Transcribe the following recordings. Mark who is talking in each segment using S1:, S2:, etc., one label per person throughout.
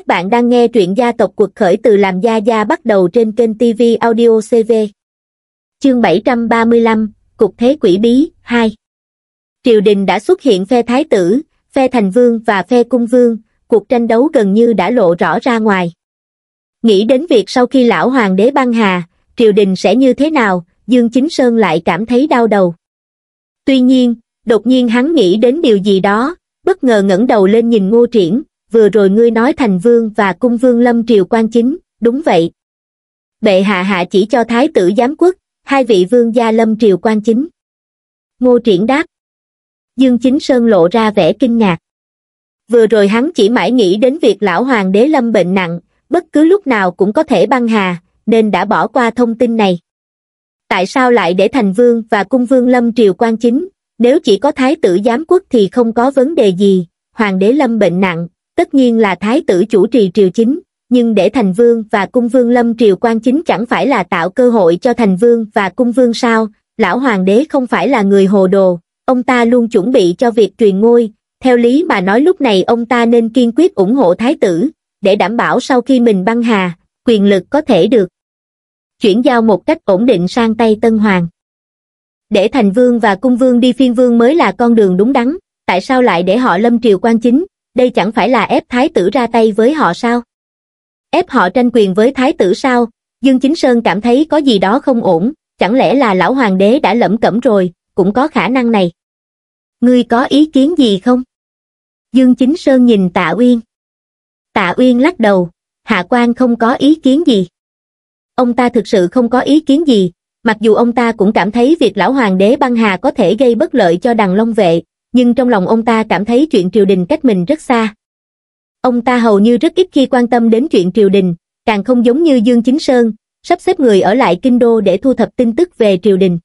S1: Các bạn đang nghe truyện gia tộc cuộc khởi từ làm gia gia bắt đầu trên kênh TV Audio CV. Chương 735, Cục Thế Quỷ Bí, 2 Triều đình đã xuất hiện phe thái tử, phe thành vương và phe cung vương, cuộc tranh đấu gần như đã lộ rõ ra ngoài. Nghĩ đến việc sau khi lão hoàng đế băng hà, triều đình sẽ như thế nào, Dương Chính Sơn lại cảm thấy đau đầu. Tuy nhiên, đột nhiên hắn nghĩ đến điều gì đó, bất ngờ ngẩng đầu lên nhìn Ngô Triển, vừa rồi ngươi nói thành vương và cung vương lâm triều quan chính, đúng vậy. Bệ hạ hạ chỉ cho thái tử giám quốc, hai vị vương gia lâm triều quan chính. Ngô triển đáp. Dương Chính Sơn lộ ra vẻ kinh ngạc. Vừa rồi hắn chỉ mãi nghĩ đến việc lão hoàng đế lâm bệnh nặng, bất cứ lúc nào cũng có thể băng hà, nên đã bỏ qua thông tin này. Tại sao lại để thành vương và cung vương lâm triều quan chính, nếu chỉ có thái tử giám quốc thì không có vấn đề gì, hoàng đế lâm bệnh nặng, tất nhiên là thái tử chủ trì triều chính, nhưng để thành vương và cung vương lâm triều quan chính chẳng phải là tạo cơ hội cho thành vương và cung vương sao, lão hoàng đế không phải là người hồ đồ, ông ta luôn chuẩn bị cho việc truyền ngôi, theo lý mà nói lúc này ông ta nên kiên quyết ủng hộ thái tử, để đảm bảo sau khi mình băng hà, quyền lực có thể được chuyển giao một cách ổn định sang tay Tân Hoàng. Để thành vương và cung vương đi phiên vương mới là con đường đúng đắn, tại sao lại để họ lâm triều quan chính, đây chẳng phải là ép thái tử ra tay với họ sao? Ép họ tranh quyền với thái tử sao? Dương Chính Sơn cảm thấy có gì đó không ổn, chẳng lẽ là lão hoàng đế đã lẩm cẩm rồi, cũng có khả năng này. Ngươi có ý kiến gì không? Dương Chính Sơn nhìn Tạ Uyên. Tạ Uyên lắc đầu, Hạ quan không có ý kiến gì. Ông ta thực sự không có ý kiến gì, mặc dù ông ta cũng cảm thấy việc lão hoàng đế băng hà có thể gây bất lợi cho đằng long vệ, nhưng trong lòng ông ta cảm thấy chuyện triều đình cách mình rất xa. Ông ta hầu như rất ít khi quan tâm đến chuyện triều đình, càng không giống như Dương Chính Sơn, sắp xếp người ở lại kinh đô để thu thập tin tức về triều đình.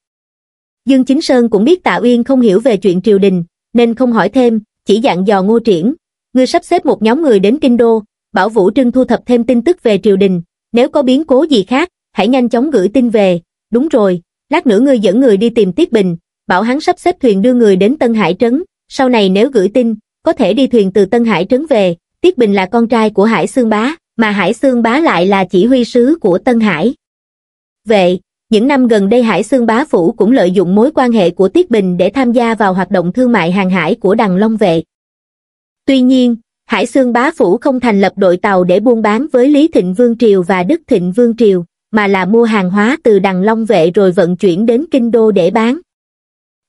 S1: Dương Chính Sơn cũng biết Tạ Uyên không hiểu về chuyện triều đình, nên không hỏi thêm, chỉ dặn dò Ngô Triển, ngươi sắp xếp một nhóm người đến kinh đô, bảo Vũ Trưng thu thập thêm tin tức về triều đình, nếu có biến cố gì khác, hãy nhanh chóng gửi tin về, đúng rồi, lát nữa ngươi dẫn người đi tìm Tiết Bình, bảo hắn sắp xếp thuyền đưa người đến Tân Hải Trấn, sau này nếu gửi tin, có thể đi thuyền từ Tân Hải Trấn về, Tiết Bình là con trai của Hải Sương Bá, mà Hải Sương Bá lại là chỉ huy sứ của Tân Hải. Vậy, những năm gần đây Hải Sương Bá Phủ cũng lợi dụng mối quan hệ của Tiết Bình để tham gia vào hoạt động thương mại hàng hải của Đằng Long Vệ. Tuy nhiên, Hải Sương Bá Phủ không thành lập đội tàu để buôn bán với Lý Thịnh Vương Triều và Đức Thịnh Vương Triều, mà là mua hàng hóa từ Đằng Long Vệ rồi vận chuyển đến Kinh Đô để bán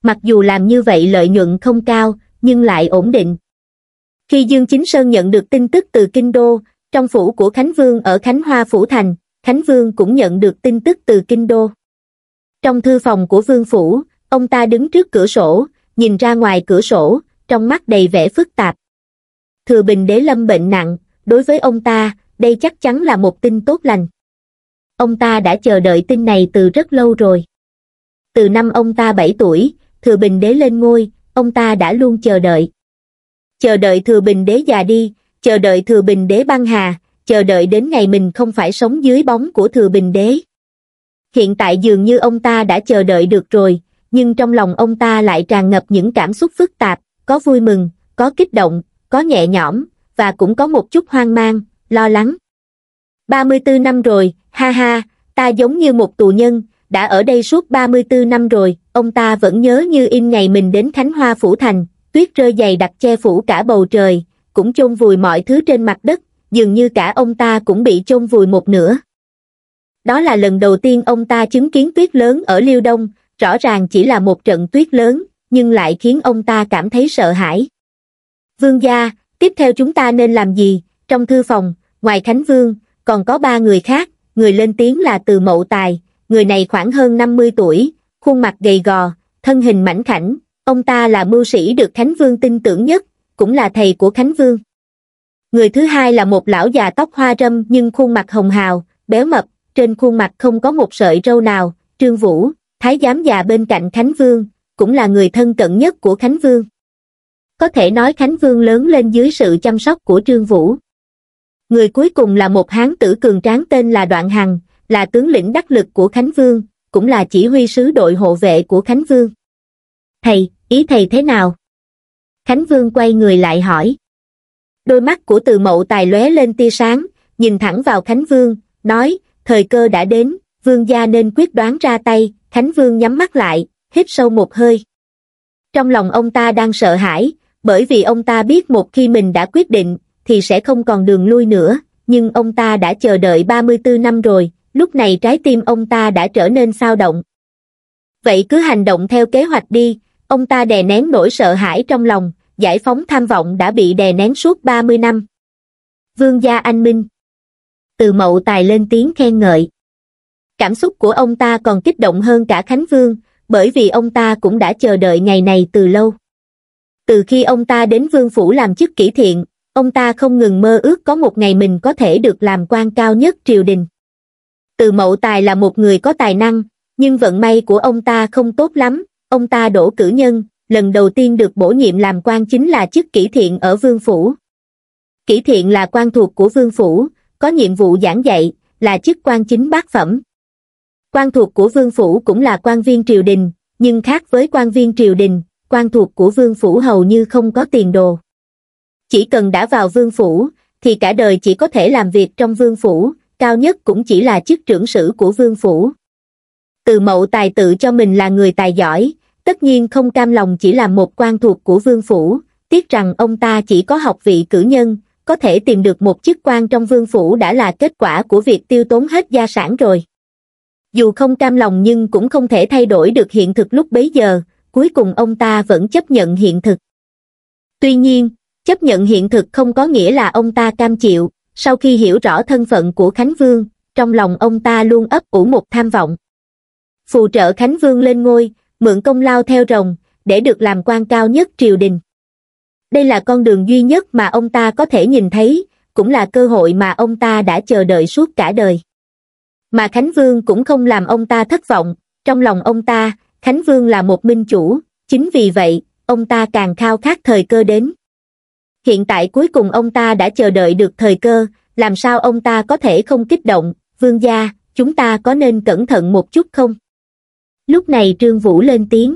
S1: mặc dù làm như vậy lợi nhuận không cao, nhưng lại ổn định. Khi Dương Chính Sơn nhận được tin tức từ Kinh Đô, trong phủ của Khánh Vương ở Khánh Hoa Phủ Thành, Khánh Vương cũng nhận được tin tức từ Kinh Đô. Trong thư phòng của Vương Phủ, ông ta đứng trước cửa sổ, nhìn ra ngoài cửa sổ, trong mắt đầy vẻ phức tạp. Thừa Bình Đế Lâm bệnh nặng, đối với ông ta, đây chắc chắn là một tin tốt lành. Ông ta đã chờ đợi tin này từ rất lâu rồi. Từ năm ông ta 7 tuổi, Thừa Bình Đế lên ngôi, ông ta đã luôn chờ đợi. Chờ đợi Thừa Bình Đế già đi, chờ đợi Thừa Bình Đế băng hà, chờ đợi đến ngày mình không phải sống dưới bóng của Thừa Bình Đế. Hiện tại dường như ông ta đã chờ đợi được rồi, nhưng trong lòng ông ta lại tràn ngập những cảm xúc phức tạp, có vui mừng, có kích động, có nhẹ nhõm, và cũng có một chút hoang mang, lo lắng. 34 năm rồi, ha ha, ta giống như một tù nhân, đã ở đây suốt 34 năm rồi, ông ta vẫn nhớ như in ngày mình đến Khánh Hoa Phủ Thành, tuyết rơi dày đặc che phủ cả bầu trời, cũng chôn vùi mọi thứ trên mặt đất, dường như cả ông ta cũng bị chôn vùi một nửa. Đó là lần đầu tiên ông ta chứng kiến tuyết lớn ở Liêu Đông, rõ ràng chỉ là một trận tuyết lớn, nhưng lại khiến ông ta cảm thấy sợ hãi. Vương gia, tiếp theo chúng ta nên làm gì? Trong thư phòng, ngoài Khánh Vương, còn có ba người khác, người lên tiếng là Từ Mậu Tài, người này khoảng hơn 50 tuổi, khuôn mặt gầy gò, thân hình mảnh khảnh, ông ta là mưu sĩ được Khánh Vương tin tưởng nhất, cũng là thầy của Khánh Vương. Người thứ hai là một lão già tóc hoa râm nhưng khuôn mặt hồng hào, béo mập, trên khuôn mặt không có một sợi râu nào, Trương Vũ, thái giám già bên cạnh Khánh Vương, cũng là người thân cận nhất của Khánh Vương. Có thể nói Khánh Vương lớn lên dưới sự chăm sóc của Trương Vũ. Người cuối cùng là một hán tử cường tráng tên là Đoạn Hằng, là tướng lĩnh đắc lực của Khánh Vương, cũng là chỉ huy sứ đội hộ vệ của Khánh Vương. Thầy, ý thầy thế nào? Khánh Vương quay người lại hỏi. Đôi mắt của từ mậu tài lóe lên tia sáng, nhìn thẳng vào Khánh Vương, nói, thời cơ đã đến, Vương gia nên quyết đoán ra tay, Khánh Vương nhắm mắt lại, hít sâu một hơi. Trong lòng ông ta đang sợ hãi, bởi vì ông ta biết một khi mình đã quyết định, thì sẽ không còn đường lui nữa, nhưng ông ta đã chờ đợi 34 năm rồi, lúc này trái tim ông ta đã trở nên sao động vậy cứ hành động theo kế hoạch đi ông ta đè nén nỗi sợ hãi trong lòng giải phóng tham vọng đã bị đè nén suốt ba mươi năm vương gia anh minh từ mậu tài lên tiếng khen ngợi cảm xúc của ông ta còn kích động hơn cả khánh vương bởi vì ông ta cũng đã chờ đợi ngày này từ lâu từ khi ông ta đến vương phủ làm chức kỷ thiện ông ta không ngừng mơ ước có một ngày mình có thể được làm quan cao nhất triều đình từ mậu tài là một người có tài năng, nhưng vận may của ông ta không tốt lắm, ông ta đổ cử nhân, lần đầu tiên được bổ nhiệm làm quan chính là chức kỷ thiện ở Vương Phủ. Kỷ thiện là quan thuộc của Vương Phủ, có nhiệm vụ giảng dạy, là chức quan chính bác phẩm. Quan thuộc của Vương Phủ cũng là quan viên triều đình, nhưng khác với quan viên triều đình, quan thuộc của Vương Phủ hầu như không có tiền đồ. Chỉ cần đã vào Vương Phủ, thì cả đời chỉ có thể làm việc trong Vương Phủ, cao nhất cũng chỉ là chức trưởng sử của vương phủ. Từ mậu tài tự cho mình là người tài giỏi, tất nhiên không cam lòng chỉ là một quan thuộc của vương phủ, tiếc rằng ông ta chỉ có học vị cử nhân, có thể tìm được một chức quan trong vương phủ đã là kết quả của việc tiêu tốn hết gia sản rồi. Dù không cam lòng nhưng cũng không thể thay đổi được hiện thực lúc bấy giờ, cuối cùng ông ta vẫn chấp nhận hiện thực. Tuy nhiên, chấp nhận hiện thực không có nghĩa là ông ta cam chịu, sau khi hiểu rõ thân phận của Khánh Vương, trong lòng ông ta luôn ấp ủ một tham vọng. Phù trợ Khánh Vương lên ngôi, mượn công lao theo rồng, để được làm quan cao nhất triều đình. Đây là con đường duy nhất mà ông ta có thể nhìn thấy, cũng là cơ hội mà ông ta đã chờ đợi suốt cả đời. Mà Khánh Vương cũng không làm ông ta thất vọng, trong lòng ông ta, Khánh Vương là một minh chủ, chính vì vậy, ông ta càng khao khát thời cơ đến hiện tại cuối cùng ông ta đã chờ đợi được thời cơ, làm sao ông ta có thể không kích động, vương gia, chúng ta có nên cẩn thận một chút không? Lúc này Trương Vũ lên tiếng.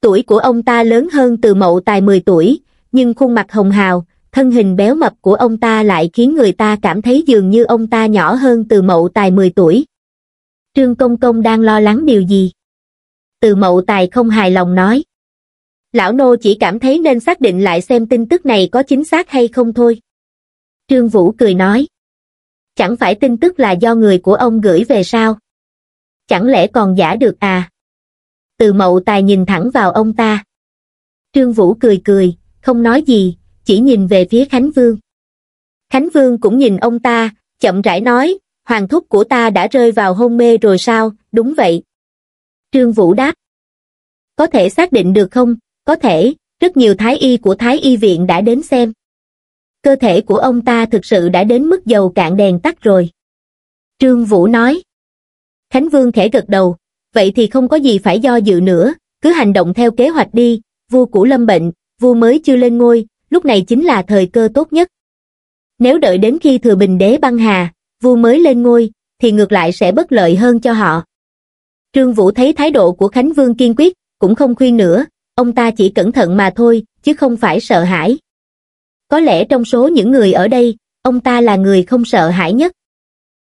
S1: Tuổi của ông ta lớn hơn từ mậu tài 10 tuổi, nhưng khuôn mặt hồng hào, thân hình béo mập của ông ta lại khiến người ta cảm thấy dường như ông ta nhỏ hơn từ mậu tài 10 tuổi. Trương Công Công đang lo lắng điều gì? Từ mậu tài không hài lòng nói lão nô chỉ cảm thấy nên xác định lại xem tin tức này có chính xác hay không thôi. Trương Vũ cười nói. Chẳng phải tin tức là do người của ông gửi về sao? Chẳng lẽ còn giả được à? Từ mậu tài nhìn thẳng vào ông ta. Trương Vũ cười cười, không nói gì, chỉ nhìn về phía Khánh Vương. Khánh Vương cũng nhìn ông ta, chậm rãi nói, hoàng thúc của ta đã rơi vào hôn mê rồi sao, đúng vậy. Trương Vũ đáp. Có thể xác định được không, có thể, rất nhiều thái y của thái y viện đã đến xem. Cơ thể của ông ta thực sự đã đến mức dầu cạn đèn tắt rồi. Trương Vũ nói. Khánh Vương khẽ gật đầu, vậy thì không có gì phải do dự nữa, cứ hành động theo kế hoạch đi, vua cũ lâm bệnh, vua mới chưa lên ngôi, lúc này chính là thời cơ tốt nhất. Nếu đợi đến khi thừa bình đế băng hà, vua mới lên ngôi, thì ngược lại sẽ bất lợi hơn cho họ. Trương Vũ thấy thái độ của Khánh Vương kiên quyết, cũng không khuyên nữa, ông ta chỉ cẩn thận mà thôi, chứ không phải sợ hãi. Có lẽ trong số những người ở đây, ông ta là người không sợ hãi nhất.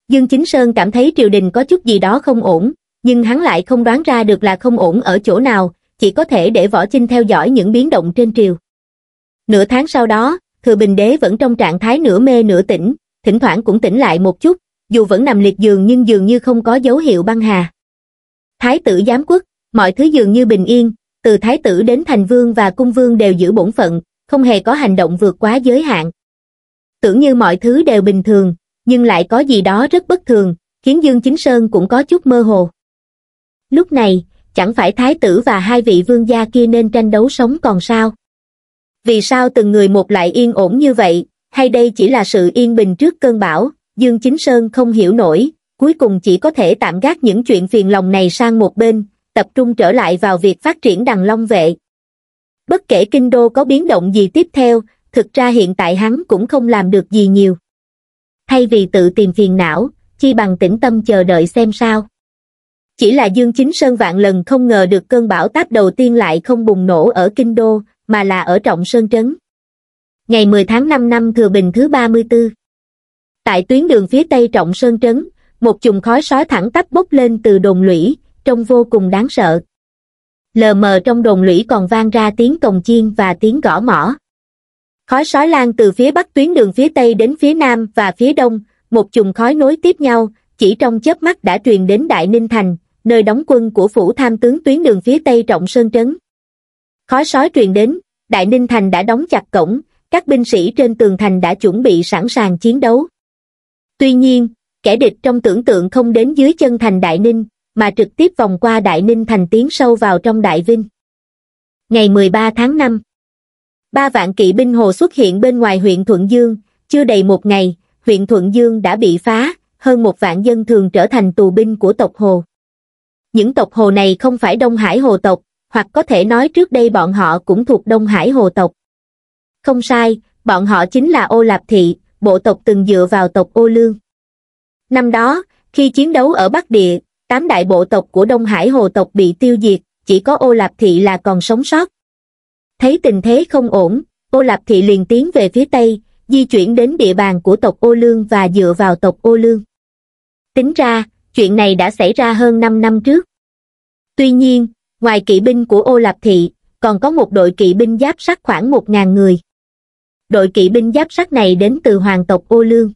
S1: Dương Chính Sơn cảm thấy triều đình có chút gì đó không ổn, nhưng hắn lại không đoán ra được là không ổn ở chỗ nào, chỉ có thể để Võ Chinh theo dõi những biến động trên triều. Nửa tháng sau đó, Thừa Bình Đế vẫn trong trạng thái nửa mê nửa tỉnh, thỉnh thoảng cũng tỉnh lại một chút, dù vẫn nằm liệt giường nhưng dường như không có dấu hiệu băng hà. Thái tử giám quốc, mọi thứ dường như bình yên, từ thái tử đến thành vương và cung vương đều giữ bổn phận, không hề có hành động vượt quá giới hạn. Tưởng như mọi thứ đều bình thường, nhưng lại có gì đó rất bất thường, khiến Dương Chính Sơn cũng có chút mơ hồ. Lúc này, chẳng phải thái tử và hai vị vương gia kia nên tranh đấu sống còn sao? Vì sao từng người một lại yên ổn như vậy, hay đây chỉ là sự yên bình trước cơn bão, Dương Chính Sơn không hiểu nổi, cuối cùng chỉ có thể tạm gác những chuyện phiền lòng này sang một bên, tập trung trở lại vào việc phát triển đằng long vệ. Bất kể kinh đô có biến động gì tiếp theo, thực ra hiện tại hắn cũng không làm được gì nhiều. Thay vì tự tìm phiền não, chi bằng tĩnh tâm chờ đợi xem sao. Chỉ là Dương Chính Sơn vạn lần không ngờ được cơn bão táp đầu tiên lại không bùng nổ ở kinh đô, mà là ở Trọng Sơn Trấn. Ngày 10 tháng 5 năm Thừa Bình thứ 34. Tại tuyến đường phía tây Trọng Sơn Trấn, một chùm khói sói thẳng tắp bốc lên từ đồn lũy, trông vô cùng đáng sợ. Lờ mờ trong đồn lũy còn vang ra tiếng cồng chiên và tiếng gõ mỏ. Khói sói lan từ phía bắc tuyến đường phía tây đến phía nam và phía đông, một chùm khói nối tiếp nhau, chỉ trong chớp mắt đã truyền đến Đại Ninh Thành, nơi đóng quân của phủ tham tướng tuyến đường phía tây Trọng sơn trấn. Khói sói truyền đến, Đại Ninh Thành đã đóng chặt cổng, các binh sĩ trên tường thành đã chuẩn bị sẵn sàng chiến đấu. Tuy nhiên, kẻ địch trong tưởng tượng không đến dưới chân thành Đại Ninh, mà trực tiếp vòng qua Đại Ninh thành tiến sâu vào trong Đại Vinh. Ngày 13 tháng 5 Ba vạn kỵ binh hồ xuất hiện bên ngoài huyện Thuận Dương, chưa đầy một ngày, huyện Thuận Dương đã bị phá, hơn một vạn dân thường trở thành tù binh của tộc hồ. Những tộc hồ này không phải Đông Hải hồ tộc, hoặc có thể nói trước đây bọn họ cũng thuộc Đông Hải hồ tộc. Không sai, bọn họ chính là ô lạp thị, bộ tộc từng dựa vào tộc ô lương. Năm đó, khi chiến đấu ở Bắc Địa, tám đại bộ tộc của Đông Hải Hồ tộc bị tiêu diệt, chỉ có Ô Lạp Thị là còn sống sót. Thấy tình thế không ổn, Ô Lạp Thị liền tiến về phía Tây, di chuyển đến địa bàn của tộc Ô Lương và dựa vào tộc Ô Lương. Tính ra, chuyện này đã xảy ra hơn 5 năm trước. Tuy nhiên, ngoài kỵ binh của Ô Lạp Thị, còn có một đội kỵ binh giáp sắt khoảng 1.000 người. Đội kỵ binh giáp sắt này đến từ hoàng tộc Ô Lương.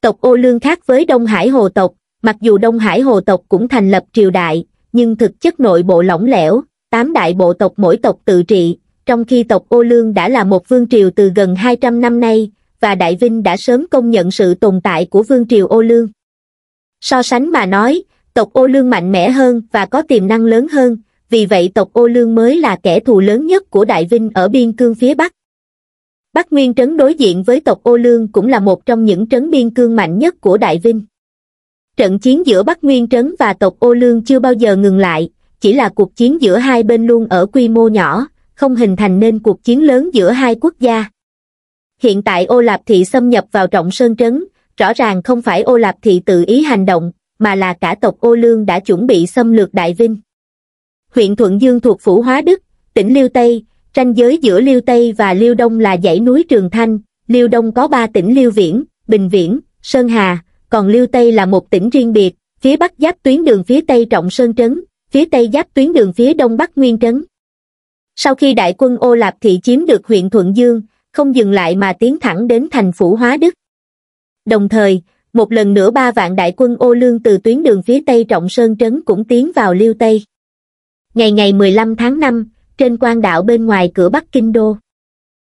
S1: Tộc Ô Lương khác với Đông Hải Hồ tộc, mặc dù đông hải hồ tộc cũng thành lập triều đại nhưng thực chất nội bộ lỏng lẻo tám đại bộ tộc mỗi tộc tự trị trong khi tộc ô lương đã là một vương triều từ gần hai trăm năm nay và đại vinh đã sớm công nhận sự tồn tại của vương triều ô lương so sánh mà nói tộc ô lương mạnh mẽ hơn và có tiềm năng lớn hơn vì vậy tộc ô lương mới là kẻ thù lớn nhất của đại vinh ở biên cương phía bắc bắc nguyên trấn đối diện với tộc ô lương cũng là một trong những trấn biên cương mạnh nhất của đại vinh trận chiến giữa Bắc Nguyên Trấn và tộc Ô Lương chưa bao giờ ngừng lại, chỉ là cuộc chiến giữa hai bên luôn ở quy mô nhỏ, không hình thành nên cuộc chiến lớn giữa hai quốc gia. Hiện tại Ô Lạp Thị xâm nhập vào Trọng Sơn Trấn, rõ ràng không phải Ô Lạp Thị tự ý hành động, mà là cả tộc Ô Lương đã chuẩn bị xâm lược Đại Vinh. Huyện Thuận Dương thuộc Phủ Hóa Đức, tỉnh Liêu Tây, tranh giới giữa Liêu Tây và Liêu Đông là dãy núi Trường Thanh, Liêu Đông có ba tỉnh Liêu Viễn, Bình Viễn, Sơn Hà, còn Liêu Tây là một tỉnh riêng biệt, phía bắc giáp tuyến đường phía tây Trọng Sơn Trấn, phía tây giáp tuyến đường phía đông bắc Nguyên Trấn. Sau khi đại quân Ô Lạp Thị chiếm được huyện Thuận Dương, không dừng lại mà tiến thẳng đến thành phủ Hóa Đức. Đồng thời, một lần nữa ba vạn đại quân ô lương từ tuyến đường phía tây Trọng Sơn Trấn cũng tiến vào Liêu Tây. Ngày ngày 15 tháng 5, trên quan đạo bên ngoài cửa Bắc Kinh Đô.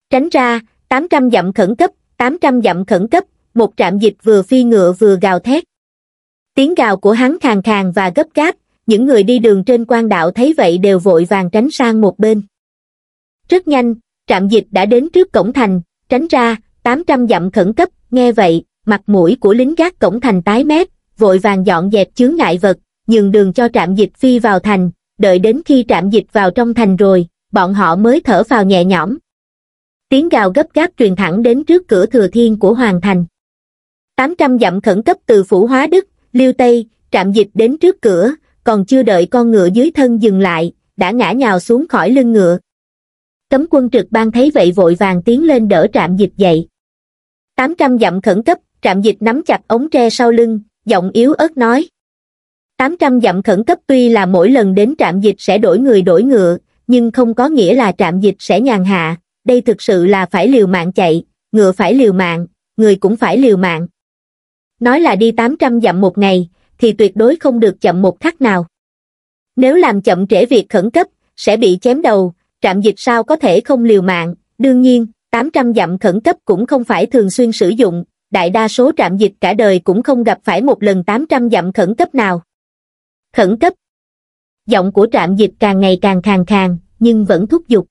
S1: Tránh ra, 800 dặm khẩn cấp, 800 dặm khẩn cấp, một trạm dịch vừa phi ngựa vừa gào thét. Tiếng gào của hắn khàn khàn và gấp gáp, những người đi đường trên quan đạo thấy vậy đều vội vàng tránh sang một bên. Rất nhanh, trạm dịch đã đến trước cổng thành, tránh ra, 800 dặm khẩn cấp, nghe vậy, mặt mũi của lính gác cổng thành tái mét, vội vàng dọn dẹp chướng ngại vật, nhường đường cho trạm dịch phi vào thành, đợi đến khi trạm dịch vào trong thành rồi, bọn họ mới thở vào nhẹ nhõm. Tiếng gào gấp gáp truyền thẳng đến trước cửa thừa thiên của Hoàng Thành. 800 dặm khẩn cấp từ phủ hóa đức, liêu tây, trạm dịch đến trước cửa, còn chưa đợi con ngựa dưới thân dừng lại, đã ngã nhào xuống khỏi lưng ngựa. Cấm quân trực ban thấy vậy vội vàng tiến lên đỡ trạm dịch dậy. 800 dặm khẩn cấp, trạm dịch nắm chặt ống tre sau lưng, giọng yếu ớt nói. 800 dặm khẩn cấp tuy là mỗi lần đến trạm dịch sẽ đổi người đổi ngựa, nhưng không có nghĩa là trạm dịch sẽ nhàn hạ, đây thực sự là phải liều mạng chạy, ngựa phải liều mạng, người cũng phải liều mạng nói là đi 800 dặm một ngày, thì tuyệt đối không được chậm một khắc nào. Nếu làm chậm trễ việc khẩn cấp, sẽ bị chém đầu, trạm dịch sao có thể không liều mạng, đương nhiên, 800 dặm khẩn cấp cũng không phải thường xuyên sử dụng, đại đa số trạm dịch cả đời cũng không gặp phải một lần 800 dặm khẩn cấp nào. Khẩn cấp Giọng của trạm dịch càng ngày càng khàn khàn, nhưng vẫn thúc giục.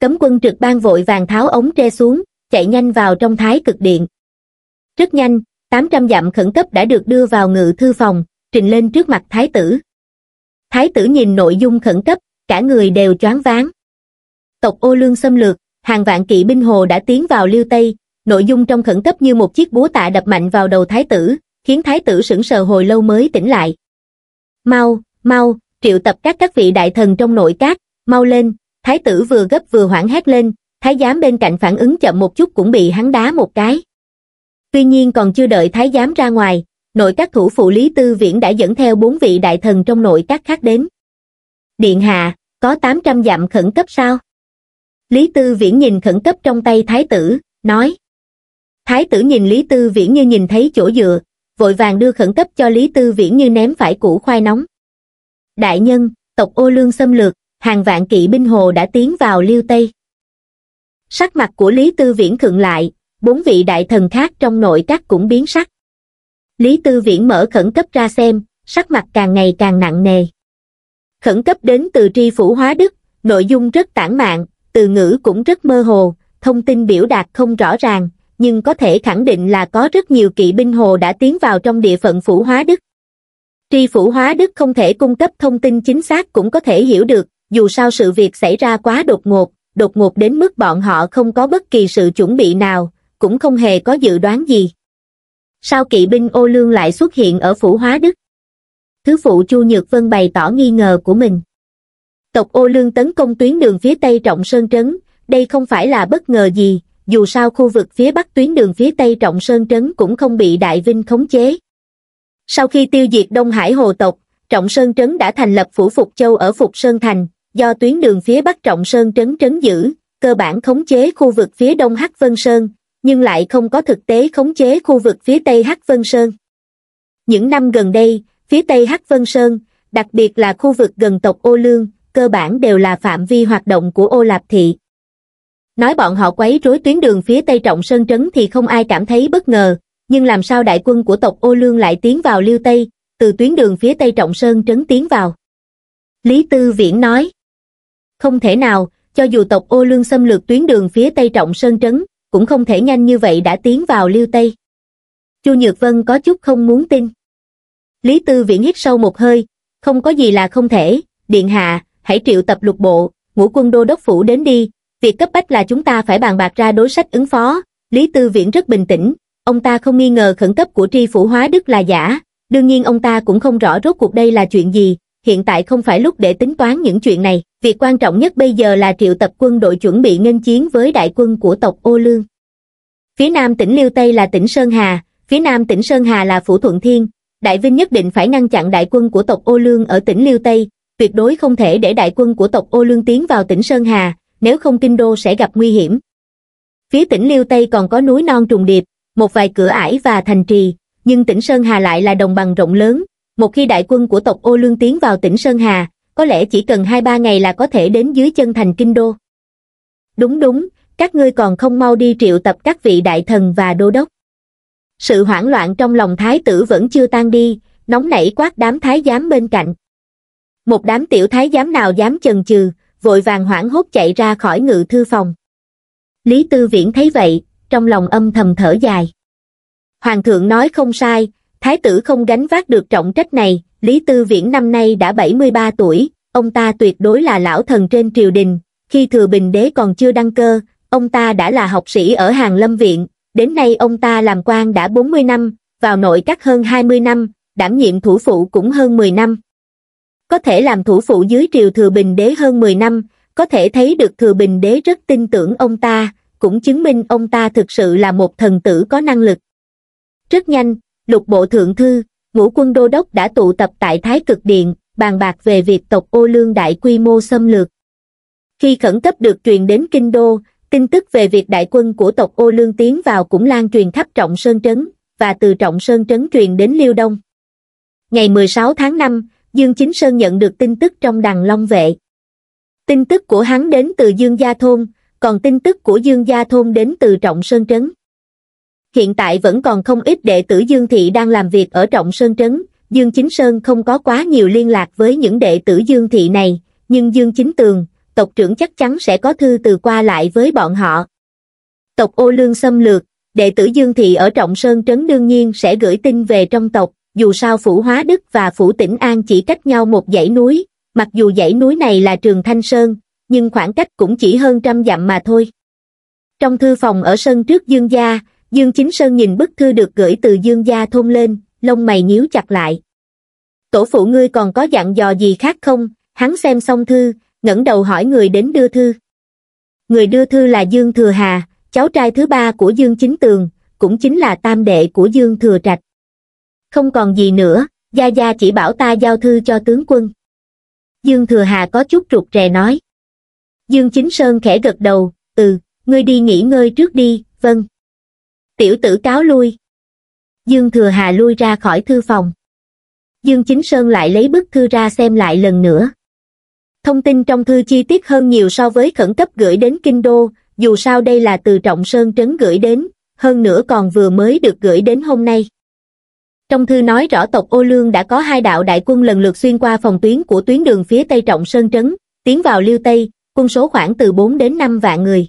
S1: Cấm quân trực ban vội vàng tháo ống tre xuống, chạy nhanh vào trong thái cực điện. Rất nhanh, tám trăm dặm khẩn cấp đã được đưa vào ngự thư phòng, trình lên trước mặt thái tử. Thái tử nhìn nội dung khẩn cấp, cả người đều choáng váng. Tộc ô lương xâm lược, hàng vạn kỵ binh hồ đã tiến vào liêu Tây, nội dung trong khẩn cấp như một chiếc búa tạ đập mạnh vào đầu thái tử, khiến thái tử sững sờ hồi lâu mới tỉnh lại. Mau, mau, triệu tập các các vị đại thần trong nội các, mau lên, thái tử vừa gấp vừa hoảng hét lên, thái giám bên cạnh phản ứng chậm một chút cũng bị hắn đá một cái. Tuy nhiên còn chưa đợi thái giám ra ngoài, nội các thủ phụ Lý Tư Viễn đã dẫn theo bốn vị đại thần trong nội các khác đến. Điện hạ, có 800 dặm khẩn cấp sao? Lý Tư Viễn nhìn khẩn cấp trong tay thái tử, nói. Thái tử nhìn Lý Tư Viễn như nhìn thấy chỗ dựa, vội vàng đưa khẩn cấp cho Lý Tư Viễn như ném phải củ khoai nóng. Đại nhân, tộc ô lương xâm lược, hàng vạn kỵ binh hồ đã tiến vào liêu Tây. Sắc mặt của Lý Tư Viễn khựng lại, bốn vị đại thần khác trong nội các cũng biến sắc. Lý Tư Viễn mở khẩn cấp ra xem, sắc mặt càng ngày càng nặng nề. Khẩn cấp đến từ tri phủ hóa đức, nội dung rất tản mạn, từ ngữ cũng rất mơ hồ, thông tin biểu đạt không rõ ràng, nhưng có thể khẳng định là có rất nhiều kỵ binh hồ đã tiến vào trong địa phận phủ hóa đức. Tri phủ hóa đức không thể cung cấp thông tin chính xác cũng có thể hiểu được, dù sao sự việc xảy ra quá đột ngột, đột ngột đến mức bọn họ không có bất kỳ sự chuẩn bị nào, cũng không hề có dự đoán gì. Sao kỵ binh ô lương lại xuất hiện ở phủ hóa đức? Thứ phụ Chu Nhược Vân bày tỏ nghi ngờ của mình. Tộc ô lương tấn công tuyến đường phía tây Trọng Sơn Trấn, đây không phải là bất ngờ gì, dù sao khu vực phía bắc tuyến đường phía tây Trọng Sơn Trấn cũng không bị Đại Vinh khống chế. Sau khi tiêu diệt Đông Hải Hồ tộc, Trọng Sơn Trấn đã thành lập phủ Phục Châu ở Phục Sơn Thành, do tuyến đường phía bắc Trọng Sơn Trấn trấn giữ, cơ bản khống chế khu vực phía đông Hắc Vân Sơn, nhưng lại không có thực tế khống chế khu vực phía tây hắc vân sơn những năm gần đây phía tây hắc vân sơn đặc biệt là khu vực gần tộc ô lương cơ bản đều là phạm vi hoạt động của ô lạp thị nói bọn họ quấy rối tuyến đường phía tây trọng sơn trấn thì không ai cảm thấy bất ngờ nhưng làm sao đại quân của tộc ô lương lại tiến vào liêu tây từ tuyến đường phía tây trọng sơn trấn tiến vào lý tư viễn nói không thể nào cho dù tộc ô lương xâm lược tuyến đường phía tây trọng sơn trấn cũng không thể nhanh như vậy đã tiến vào liêu Tây. Chu Nhược Vân có chút không muốn tin. Lý Tư Viễn hít sâu một hơi, không có gì là không thể, Điện Hạ, hãy triệu tập lục bộ, ngũ quân đô đốc phủ đến đi, việc cấp bách là chúng ta phải bàn bạc ra đối sách ứng phó. Lý Tư Viễn rất bình tĩnh, ông ta không nghi ngờ khẩn cấp của tri phủ hóa đức là giả, đương nhiên ông ta cũng không rõ rốt cuộc đây là chuyện gì, hiện tại không phải lúc để tính toán những chuyện này việc quan trọng nhất bây giờ là triệu tập quân đội chuẩn bị nghênh chiến với đại quân của tộc ô lương phía nam tỉnh liêu tây là tỉnh sơn hà phía nam tỉnh sơn hà là phủ thuận thiên đại vinh nhất định phải ngăn chặn đại quân của tộc ô lương ở tỉnh liêu tây tuyệt đối không thể để đại quân của tộc ô lương tiến vào tỉnh sơn hà nếu không kinh đô sẽ gặp nguy hiểm phía tỉnh liêu tây còn có núi non trùng điệp một vài cửa ải và thành trì nhưng tỉnh sơn hà lại là đồng bằng rộng lớn một khi đại quân của tộc ô lương tiến vào tỉnh sơn hà có lẽ chỉ cần hai ba ngày là có thể đến dưới chân thành kinh đô. Đúng đúng, các ngươi còn không mau đi triệu tập các vị đại thần và đô đốc. Sự hoảng loạn trong lòng thái tử vẫn chưa tan đi, nóng nảy quát đám thái giám bên cạnh. Một đám tiểu thái giám nào dám chần chừ, vội vàng hoảng hốt chạy ra khỏi ngự thư phòng. Lý Tư Viễn thấy vậy, trong lòng âm thầm thở dài. Hoàng thượng nói không sai, thái tử không gánh vác được trọng trách này, Lý Tư Viễn năm nay đã 73 tuổi, ông ta tuyệt đối là lão thần trên triều đình, khi Thừa Bình Đế còn chưa đăng cơ, ông ta đã là học sĩ ở Hàng Lâm Viện, đến nay ông ta làm quan đã 40 năm, vào nội các hơn 20 năm, đảm nhiệm thủ phụ cũng hơn 10 năm. Có thể làm thủ phụ dưới triều Thừa Bình Đế hơn 10 năm, có thể thấy được Thừa Bình Đế rất tin tưởng ông ta, cũng chứng minh ông ta thực sự là một thần tử có năng lực. Rất nhanh, lục bộ thượng thư, ngũ quân đô đốc đã tụ tập tại Thái Cực Điện, bàn bạc về việc tộc ô lương đại quy mô xâm lược. Khi khẩn cấp được truyền đến Kinh Đô, tin tức về việc đại quân của tộc ô lương tiến vào cũng lan truyền khắp Trọng Sơn Trấn, và từ Trọng Sơn Trấn truyền đến Liêu Đông. Ngày 16 tháng 5, Dương Chính Sơn nhận được tin tức trong đằng Long Vệ. Tin tức của hắn đến từ Dương Gia Thôn, còn tin tức của Dương Gia Thôn đến từ Trọng Sơn Trấn hiện tại vẫn còn không ít đệ tử Dương Thị đang làm việc ở Trọng Sơn Trấn, Dương Chính Sơn không có quá nhiều liên lạc với những đệ tử Dương Thị này, nhưng Dương Chính Tường, tộc trưởng chắc chắn sẽ có thư từ qua lại với bọn họ. Tộc ô lương xâm lược, đệ tử Dương Thị ở Trọng Sơn Trấn đương nhiên sẽ gửi tin về trong tộc, dù sao Phủ Hóa Đức và Phủ Tĩnh An chỉ cách nhau một dãy núi, mặc dù dãy núi này là Trường Thanh Sơn, nhưng khoảng cách cũng chỉ hơn trăm dặm mà thôi. Trong thư phòng ở sân trước Dương Gia, Dương Chính Sơn nhìn bức thư được gửi từ Dương Gia Thôn lên, lông mày nhíu chặt lại. Tổ phụ ngươi còn có dặn dò gì khác không? Hắn xem xong thư, ngẩng đầu hỏi người đến đưa thư. Người đưa thư là Dương Thừa Hà, cháu trai thứ ba của Dương Chính Tường, cũng chính là tam đệ của Dương Thừa Trạch. Không còn gì nữa, Gia Gia chỉ bảo ta giao thư cho tướng quân. Dương Thừa Hà có chút rụt rè nói. Dương Chính Sơn khẽ gật đầu, ừ, ngươi đi nghỉ ngơi trước đi, vâng tiểu tử cáo lui. Dương Thừa Hà lui ra khỏi thư phòng. Dương Chính Sơn lại lấy bức thư ra xem lại lần nữa. Thông tin trong thư chi tiết hơn nhiều so với khẩn cấp gửi đến Kinh Đô, dù sao đây là từ Trọng Sơn Trấn gửi đến, hơn nữa còn vừa mới được gửi đến hôm nay. Trong thư nói rõ tộc Ô Lương đã có hai đạo đại quân lần lượt xuyên qua phòng tuyến của tuyến đường phía Tây Trọng Sơn Trấn, tiến vào Liêu Tây, quân số khoảng từ 4 đến 5 vạn người.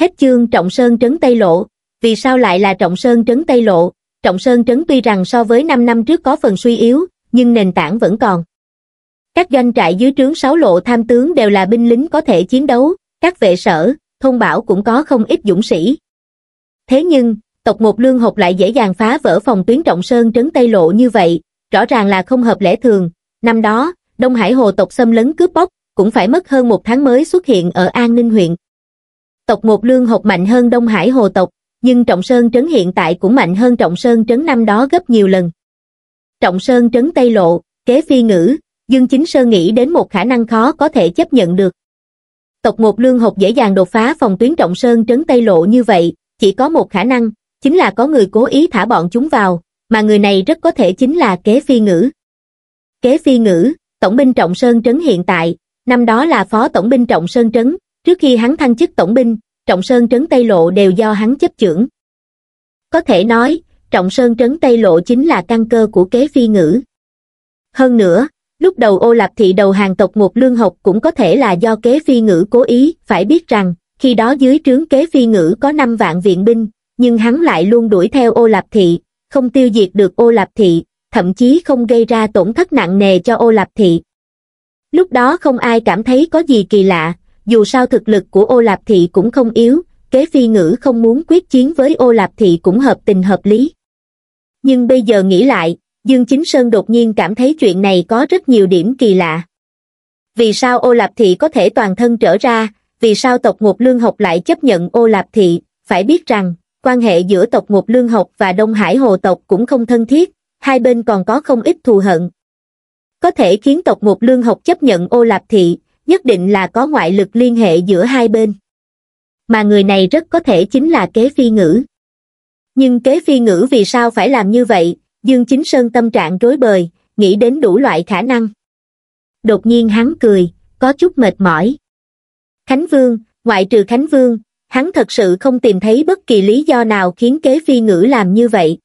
S1: Hết chương Trọng Sơn Trấn Tây Lộ, vì sao lại là Trọng Sơn Trấn Tây Lộ, Trọng Sơn Trấn tuy rằng so với 5 năm trước có phần suy yếu, nhưng nền tảng vẫn còn. Các doanh trại dưới trướng sáu lộ tham tướng đều là binh lính có thể chiến đấu, các vệ sở, thông bảo cũng có không ít dũng sĩ. Thế nhưng, tộc một lương hộp lại dễ dàng phá vỡ phòng tuyến Trọng Sơn Trấn Tây Lộ như vậy, rõ ràng là không hợp lẽ thường. Năm đó, Đông Hải Hồ tộc xâm lấn cướp bóc, cũng phải mất hơn một tháng mới xuất hiện ở An Ninh huyện. Tộc một lương hộp mạnh hơn Đông Hải Hồ tộc, nhưng Trọng Sơn Trấn hiện tại cũng mạnh hơn Trọng Sơn Trấn năm đó gấp nhiều lần. Trọng Sơn Trấn Tây Lộ, kế phi ngữ, Dương Chính Sơn nghĩ đến một khả năng khó có thể chấp nhận được. Tộc một lương hộp dễ dàng đột phá phòng tuyến Trọng Sơn Trấn Tây Lộ như vậy, chỉ có một khả năng, chính là có người cố ý thả bọn chúng vào, mà người này rất có thể chính là kế phi ngữ. Kế phi ngữ, tổng binh Trọng Sơn Trấn hiện tại, năm đó là phó tổng binh Trọng Sơn Trấn, trước khi hắn thăng chức tổng binh, Trọng Sơn Trấn Tây Lộ đều do hắn chấp chưởng. Có thể nói, Trọng Sơn Trấn Tây Lộ chính là căn cơ của kế phi ngữ. Hơn nữa, lúc đầu ô lạp thị đầu hàng tộc một lương học cũng có thể là do kế phi ngữ cố ý, phải biết rằng, khi đó dưới trướng kế phi ngữ có 5 vạn viện binh, nhưng hắn lại luôn đuổi theo ô lạp thị, không tiêu diệt được ô lạp thị, thậm chí không gây ra tổn thất nặng nề cho ô lạp thị. Lúc đó không ai cảm thấy có gì kỳ lạ, dù sao thực lực của ô lạp thị cũng không yếu kế phi ngữ không muốn quyết chiến với ô lạp thị cũng hợp tình hợp lý nhưng bây giờ nghĩ lại dương chính sơn đột nhiên cảm thấy chuyện này có rất nhiều điểm kỳ lạ vì sao ô lạp thị có thể toàn thân trở ra vì sao tộc ngột lương học lại chấp nhận ô lạp thị phải biết rằng quan hệ giữa tộc ngột lương học và đông hải hồ tộc cũng không thân thiết hai bên còn có không ít thù hận có thể khiến tộc ngột lương học chấp nhận ô lạp thị nhất định là có ngoại lực liên hệ giữa hai bên. Mà người này rất có thể chính là kế phi ngữ. Nhưng kế phi ngữ vì sao phải làm như vậy, Dương Chính Sơn tâm trạng rối bời, nghĩ đến đủ loại khả năng. Đột nhiên hắn cười, có chút mệt mỏi. Khánh Vương, ngoại trừ Khánh Vương, hắn thật sự không tìm thấy bất kỳ lý do nào khiến kế phi ngữ làm như vậy.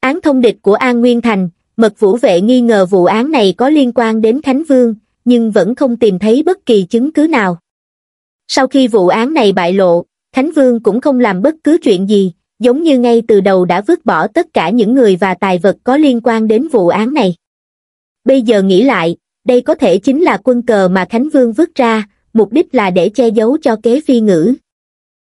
S1: Án thông địch của An Nguyên Thành, mật vũ vệ nghi ngờ vụ án này có liên quan đến Khánh Vương, nhưng vẫn không tìm thấy bất kỳ chứng cứ nào. Sau khi vụ án này bại lộ, thánh Vương cũng không làm bất cứ chuyện gì, giống như ngay từ đầu đã vứt bỏ tất cả những người và tài vật có liên quan đến vụ án này. Bây giờ nghĩ lại, đây có thể chính là quân cờ mà thánh Vương vứt ra, mục đích là để che giấu cho kế phi ngữ.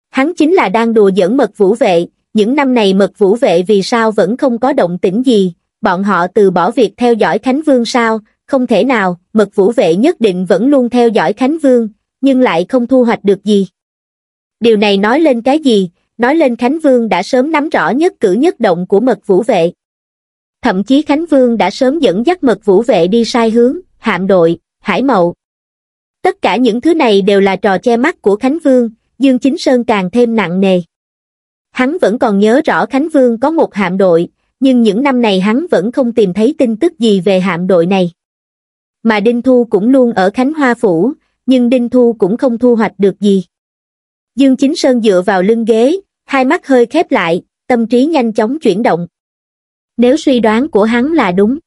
S1: Hắn chính là đang đùa giỡn mật vũ vệ, những năm này mật vũ vệ vì sao vẫn không có động tĩnh gì, bọn họ từ bỏ việc theo dõi thánh Vương sao, không thể nào, mật vũ vệ nhất định vẫn luôn theo dõi Khánh Vương, nhưng lại không thu hoạch được gì. Điều này nói lên cái gì? Nói lên Khánh Vương đã sớm nắm rõ nhất cử nhất động của mật vũ vệ. Thậm chí Khánh Vương đã sớm dẫn dắt mật vũ vệ đi sai hướng, hạm đội, hải mậu. Tất cả những thứ này đều là trò che mắt của Khánh Vương, Dương Chính Sơn càng thêm nặng nề. Hắn vẫn còn nhớ rõ Khánh Vương có một hạm đội, nhưng những năm này hắn vẫn không tìm thấy tin tức gì về hạm đội này mà Đinh Thu cũng luôn ở Khánh Hoa Phủ, nhưng Đinh Thu cũng không thu hoạch được gì. Dương Chính Sơn dựa vào lưng ghế, hai mắt hơi khép lại, tâm trí nhanh chóng chuyển động. Nếu suy đoán của hắn là đúng.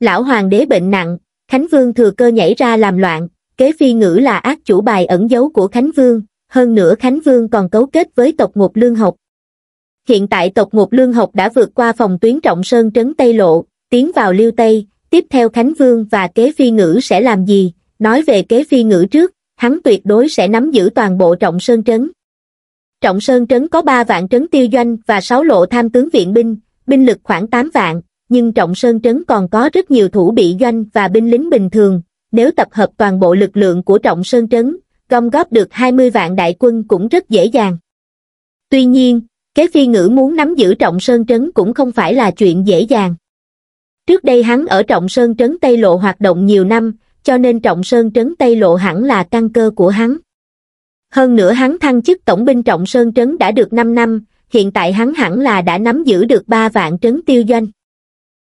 S1: Lão Hoàng đế bệnh nặng, Khánh Vương thừa cơ nhảy ra làm loạn, kế phi ngữ là ác chủ bài ẩn giấu của Khánh Vương, hơn nữa Khánh Vương còn cấu kết với tộc Ngột Lương Học. Hiện tại tộc Ngột Lương Học đã vượt qua phòng tuyến Trọng Sơn Trấn Tây Lộ, tiến vào Liêu Tây, tiếp theo Khánh Vương và kế phi ngữ sẽ làm gì, nói về kế phi ngữ trước, hắn tuyệt đối sẽ nắm giữ toàn bộ Trọng Sơn Trấn. Trọng Sơn Trấn có 3 vạn trấn tiêu doanh và 6 lộ tham tướng viện binh, binh lực khoảng 8 vạn, nhưng Trọng Sơn Trấn còn có rất nhiều thủ bị doanh và binh lính bình thường, nếu tập hợp toàn bộ lực lượng của Trọng Sơn Trấn, gom góp được 20 vạn đại quân cũng rất dễ dàng. Tuy nhiên, kế phi ngữ muốn nắm giữ Trọng Sơn Trấn cũng không phải là chuyện dễ dàng trước đây hắn ở trọng sơn trấn tây lộ hoạt động nhiều năm cho nên trọng sơn trấn tây lộ hẳn là căn cơ của hắn hơn nữa hắn thăng chức tổng binh trọng sơn trấn đã được năm năm hiện tại hắn hẳn là đã nắm giữ được ba vạn trấn tiêu doanh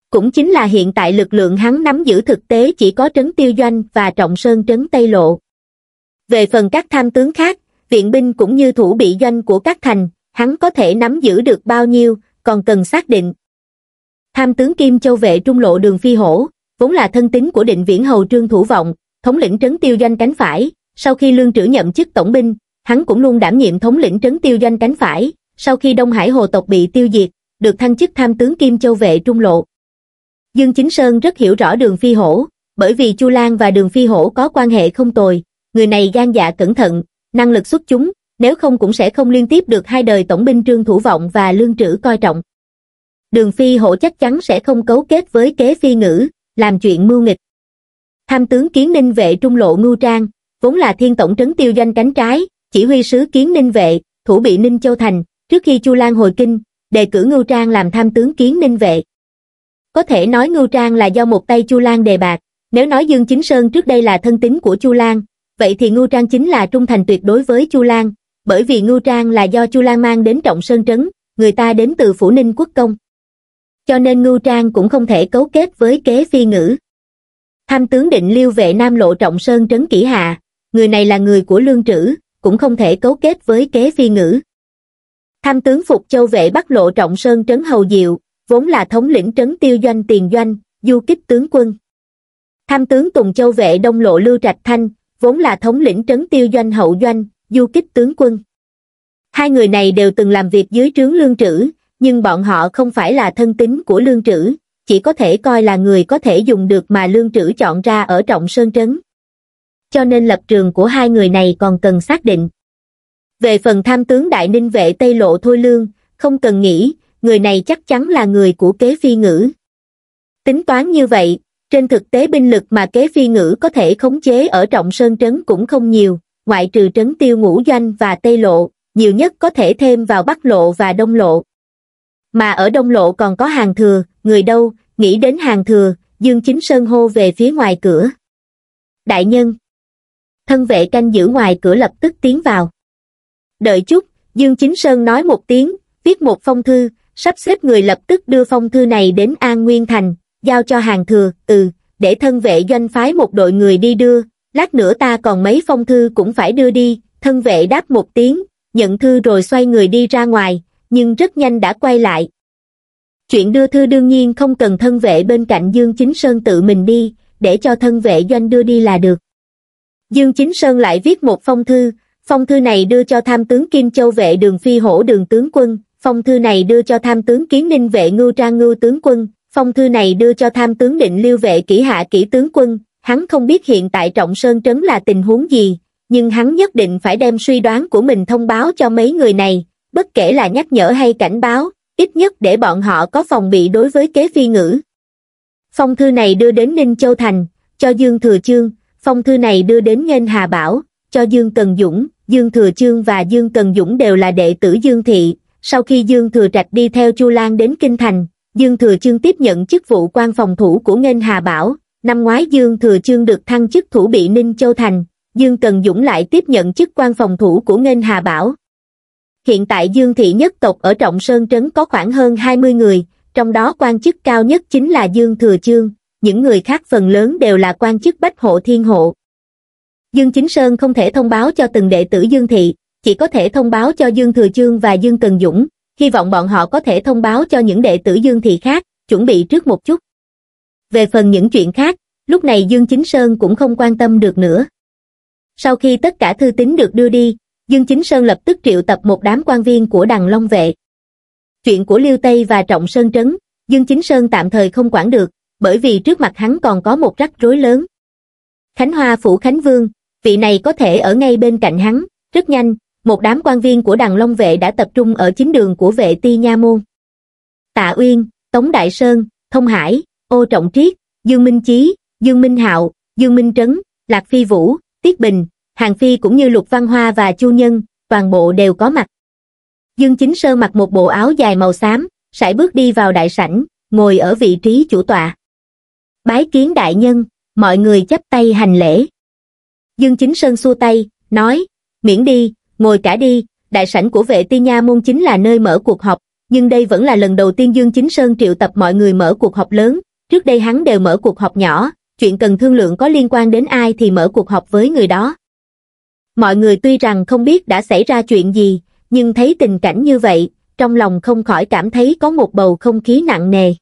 S1: cũng chính là hiện tại lực lượng hắn nắm giữ thực tế chỉ có trấn tiêu doanh và trọng sơn trấn tây lộ về phần các tham tướng khác viện binh cũng như thủ bị doanh của các thành hắn có thể nắm giữ được bao nhiêu còn cần xác định Tham tướng Kim Châu vệ trung lộ đường phi hổ, vốn là thân tín của định viễn hầu trương thủ vọng, thống lĩnh trấn tiêu doanh cánh phải, sau khi lương trữ nhậm chức tổng binh, hắn cũng luôn đảm nhiệm thống lĩnh trấn tiêu doanh cánh phải, sau khi Đông Hải Hồ tộc bị tiêu diệt, được thăng chức tham tướng Kim Châu vệ trung lộ. Dương Chính Sơn rất hiểu rõ đường phi hổ, bởi vì Chu Lan và đường phi hổ có quan hệ không tồi, người này gan dạ cẩn thận, năng lực xuất chúng, nếu không cũng sẽ không liên tiếp được hai đời tổng binh Trương Thủ Vọng và Lương Trữ coi trọng đường phi hổ chắc chắn sẽ không cấu kết với kế phi ngữ, làm chuyện mưu nghịch. Tham tướng kiến ninh vệ trung lộ ngưu trang, vốn là thiên tổng trấn tiêu doanh cánh trái, chỉ huy sứ kiến ninh vệ, thủ bị ninh châu thành, trước khi Chu Lan hồi kinh, đề cử ngưu trang làm tham tướng kiến ninh vệ. Có thể nói ngưu trang là do một tay Chu Lan đề bạc, nếu nói Dương Chính Sơn trước đây là thân tín của Chu Lan, vậy thì ngưu trang chính là trung thành tuyệt đối với Chu Lan, bởi vì ngưu trang là do Chu Lan mang đến trọng sơn trấn, người ta đến từ phủ ninh quốc công cho nên ngưu trang cũng không thể cấu kết với kế phi ngữ tham tướng định liêu vệ nam lộ trọng sơn trấn kỷ Hà, người này là người của lương trữ cũng không thể cấu kết với kế phi ngữ tham tướng phục châu vệ bắc lộ trọng sơn trấn hầu diệu vốn là thống lĩnh trấn tiêu doanh tiền doanh du kích tướng quân tham tướng tùng châu vệ đông lộ lưu trạch thanh vốn là thống lĩnh trấn tiêu doanh hậu doanh du kích tướng quân hai người này đều từng làm việc dưới trướng lương trữ nhưng bọn họ không phải là thân tín của lương trữ, chỉ có thể coi là người có thể dùng được mà lương trữ chọn ra ở trọng sơn trấn. Cho nên lập trường của hai người này còn cần xác định. Về phần tham tướng đại ninh vệ Tây Lộ Thôi Lương, không cần nghĩ, người này chắc chắn là người của kế phi ngữ. Tính toán như vậy, trên thực tế binh lực mà kế phi ngữ có thể khống chế ở trọng sơn trấn cũng không nhiều, ngoại trừ trấn tiêu ngũ doanh và Tây Lộ, nhiều nhất có thể thêm vào Bắc Lộ và Đông Lộ mà ở đông lộ còn có hàng thừa, người đâu, nghĩ đến hàng thừa, Dương Chính Sơn hô về phía ngoài cửa. Đại nhân! Thân vệ canh giữ ngoài cửa lập tức tiến vào. Đợi chút, Dương Chính Sơn nói một tiếng, viết một phong thư, sắp xếp người lập tức đưa phong thư này đến An Nguyên Thành, giao cho hàng thừa, ừ, để thân vệ doanh phái một đội người đi đưa, lát nữa ta còn mấy phong thư cũng phải đưa đi, thân vệ đáp một tiếng, nhận thư rồi xoay người đi ra ngoài, nhưng rất nhanh đã quay lại chuyện đưa thư đương nhiên không cần thân vệ bên cạnh dương chính sơn tự mình đi để cho thân vệ doanh đưa đi là được dương chính sơn lại viết một phong thư phong thư này đưa cho tham tướng kim châu vệ đường phi hổ đường tướng quân phong thư này đưa cho tham tướng kiến ninh vệ ngưu trang ngưu tướng quân phong thư này đưa cho tham tướng định liêu vệ kỹ hạ kỹ tướng quân hắn không biết hiện tại trọng sơn trấn là tình huống gì nhưng hắn nhất định phải đem suy đoán của mình thông báo cho mấy người này bất kể là nhắc nhở hay cảnh báo ít nhất để bọn họ có phòng bị đối với kế phi ngữ phong thư này đưa đến ninh châu thành cho dương thừa chương phong thư này đưa đến nghênh hà bảo cho dương cần dũng dương thừa chương và dương cần dũng đều là đệ tử dương thị sau khi dương thừa trạch đi theo chu lan đến kinh thành dương thừa chương tiếp nhận chức vụ quan phòng thủ của nghênh hà bảo năm ngoái dương thừa chương được thăng chức thủ bị ninh châu thành dương cần dũng lại tiếp nhận chức quan phòng thủ của nghênh hà bảo Hiện tại Dương Thị nhất tộc ở Trọng Sơn Trấn có khoảng hơn 20 người, trong đó quan chức cao nhất chính là Dương Thừa Chương, những người khác phần lớn đều là quan chức bách hộ thiên hộ. Dương Chính Sơn không thể thông báo cho từng đệ tử Dương Thị, chỉ có thể thông báo cho Dương Thừa Chương và Dương Cần Dũng, hy vọng bọn họ có thể thông báo cho những đệ tử Dương Thị khác, chuẩn bị trước một chút. Về phần những chuyện khác, lúc này Dương Chính Sơn cũng không quan tâm được nữa. Sau khi tất cả thư tín được đưa đi, dương chính sơn lập tức triệu tập một đám quan viên của đằng long vệ chuyện của liêu tây và trọng sơn trấn dương chính sơn tạm thời không quản được bởi vì trước mặt hắn còn có một rắc rối lớn khánh hoa phủ khánh vương vị này có thể ở ngay bên cạnh hắn rất nhanh một đám quan viên của đằng long vệ đã tập trung ở chính đường của vệ ti nha môn tạ uyên tống đại sơn thông hải ô trọng triết dương minh chí dương minh hạo dương minh trấn lạc phi vũ tiết bình Hàng Phi cũng như Lục Văn Hoa và Chu Nhân, toàn bộ đều có mặt. Dương Chính Sơ mặc một bộ áo dài màu xám, sải bước đi vào đại sảnh, ngồi ở vị trí chủ tọa. Bái kiến đại nhân, mọi người chấp tay hành lễ. Dương Chính Sơn xua tay, nói, miễn đi, ngồi cả đi, đại sảnh của vệ ti nha môn chính là nơi mở cuộc họp, nhưng đây vẫn là lần đầu tiên Dương Chính Sơn triệu tập mọi người mở cuộc họp lớn, trước đây hắn đều mở cuộc họp nhỏ, chuyện cần thương lượng có liên quan đến ai thì mở cuộc họp với người đó, mọi người tuy rằng không biết đã xảy ra chuyện gì, nhưng thấy tình cảnh như vậy, trong lòng không khỏi cảm thấy có một bầu không khí nặng nề.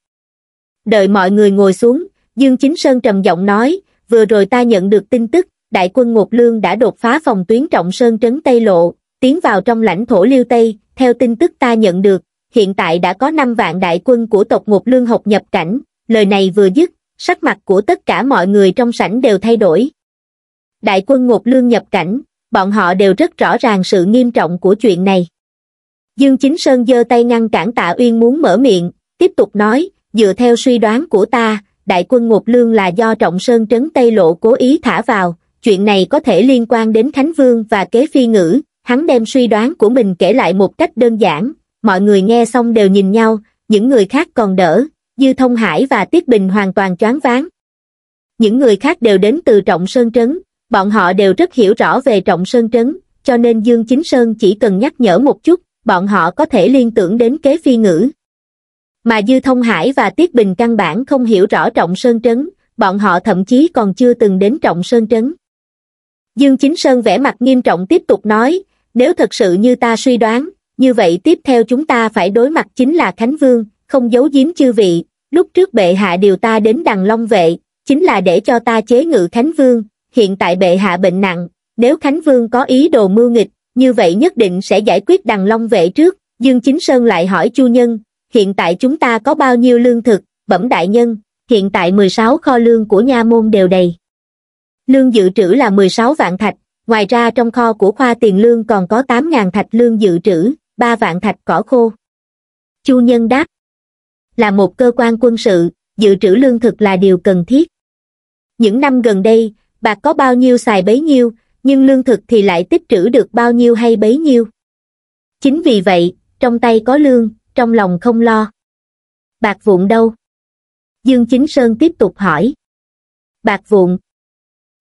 S1: Đợi mọi người ngồi xuống, Dương Chính Sơn trầm giọng nói, vừa rồi ta nhận được tin tức, đại quân Ngột Lương đã đột phá phòng tuyến Trọng Sơn Trấn Tây Lộ, tiến vào trong lãnh thổ Liêu Tây, theo tin tức ta nhận được, hiện tại đã có 5 vạn đại quân của tộc Ngột Lương học nhập cảnh, lời này vừa dứt, sắc mặt của tất cả mọi người trong sảnh đều thay đổi. Đại quân Ngột Lương nhập cảnh, bọn họ đều rất rõ ràng sự nghiêm trọng của chuyện này. Dương Chính Sơn giơ tay ngăn cản Tạ Uyên muốn mở miệng, tiếp tục nói, dựa theo suy đoán của ta, đại quân ngột Lương là do Trọng Sơn Trấn Tây Lộ cố ý thả vào, chuyện này có thể liên quan đến Khánh Vương và kế phi ngữ, hắn đem suy đoán của mình kể lại một cách đơn giản, mọi người nghe xong đều nhìn nhau, những người khác còn đỡ, Dư Thông Hải và Tiết Bình hoàn toàn choáng váng. Những người khác đều đến từ Trọng Sơn Trấn, bọn họ đều rất hiểu rõ về trọng sơn trấn, cho nên Dương Chính Sơn chỉ cần nhắc nhở một chút, bọn họ có thể liên tưởng đến kế phi ngữ. Mà Dư Thông Hải và Tiết Bình căn bản không hiểu rõ trọng sơn trấn, bọn họ thậm chí còn chưa từng đến trọng sơn trấn. Dương Chính Sơn vẻ mặt nghiêm trọng tiếp tục nói, nếu thật sự như ta suy đoán, như vậy tiếp theo chúng ta phải đối mặt chính là Khánh Vương, không giấu giếm chư vị, lúc trước bệ hạ điều ta đến đằng Long Vệ, chính là để cho ta chế ngự Khánh Vương, hiện tại bệ hạ bệnh nặng, nếu Khánh Vương có ý đồ mưu nghịch, như vậy nhất định sẽ giải quyết đằng long vệ trước. Dương Chính Sơn lại hỏi Chu Nhân, hiện tại chúng ta có bao nhiêu lương thực, bẩm đại nhân, hiện tại 16 kho lương của nha môn đều đầy. Lương dự trữ là 16 vạn thạch, ngoài ra trong kho của khoa tiền lương còn có 8.000 thạch lương dự trữ, 3 vạn thạch cỏ khô. Chu Nhân đáp, là một cơ quan quân sự, dự trữ lương thực là điều cần thiết. Những năm gần đây, bạc có bao nhiêu xài bấy nhiêu, nhưng lương thực thì lại tích trữ được bao nhiêu hay bấy nhiêu. Chính vì vậy, trong tay có lương, trong lòng không lo. Bạc vụn đâu? Dương Chính Sơn tiếp tục hỏi. Bạc vụn.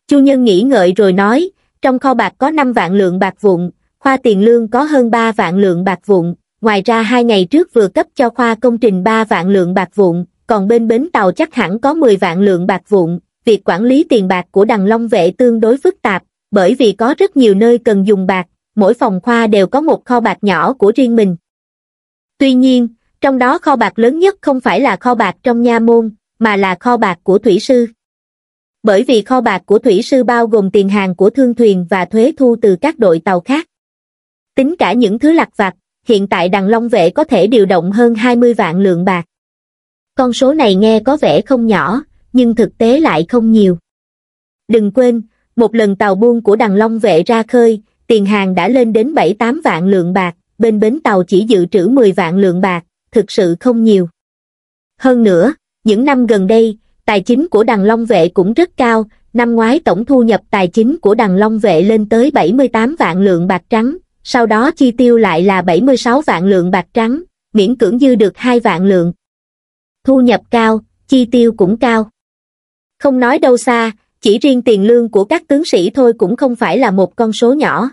S1: Chu Nhân nghĩ ngợi rồi nói, trong kho bạc có 5 vạn lượng bạc vụn, khoa tiền lương có hơn 3 vạn lượng bạc vụn, ngoài ra hai ngày trước vừa cấp cho khoa công trình 3 vạn lượng bạc vụn, còn bên bến tàu chắc hẳn có 10 vạn lượng bạc vụn, việc quản lý tiền bạc của đằng Long Vệ tương đối phức tạp, bởi vì có rất nhiều nơi cần dùng bạc, mỗi phòng khoa đều có một kho bạc nhỏ của riêng mình. Tuy nhiên, trong đó kho bạc lớn nhất không phải là kho bạc trong nha môn, mà là kho bạc của thủy sư. Bởi vì kho bạc của thủy sư bao gồm tiền hàng của thương thuyền và thuế thu từ các đội tàu khác. Tính cả những thứ lặt vặt, hiện tại đằng Long Vệ có thể điều động hơn 20 vạn lượng bạc. Con số này nghe có vẻ không nhỏ, nhưng thực tế lại không nhiều. Đừng quên, một lần tàu buôn của đằng Long Vệ ra khơi, tiền hàng đã lên đến 7-8 vạn lượng bạc, bên bến tàu chỉ dự trữ 10 vạn lượng bạc, thực sự không nhiều. Hơn nữa, những năm gần đây, tài chính của đằng Long Vệ cũng rất cao, năm ngoái tổng thu nhập tài chính của đằng Long Vệ lên tới 78 vạn lượng bạc trắng, sau đó chi tiêu lại là 76 vạn lượng bạc trắng, miễn cưỡng dư được 2 vạn lượng. Thu nhập cao, chi tiêu cũng cao không nói đâu xa, chỉ riêng tiền lương của các tướng sĩ thôi cũng không phải là một con số nhỏ.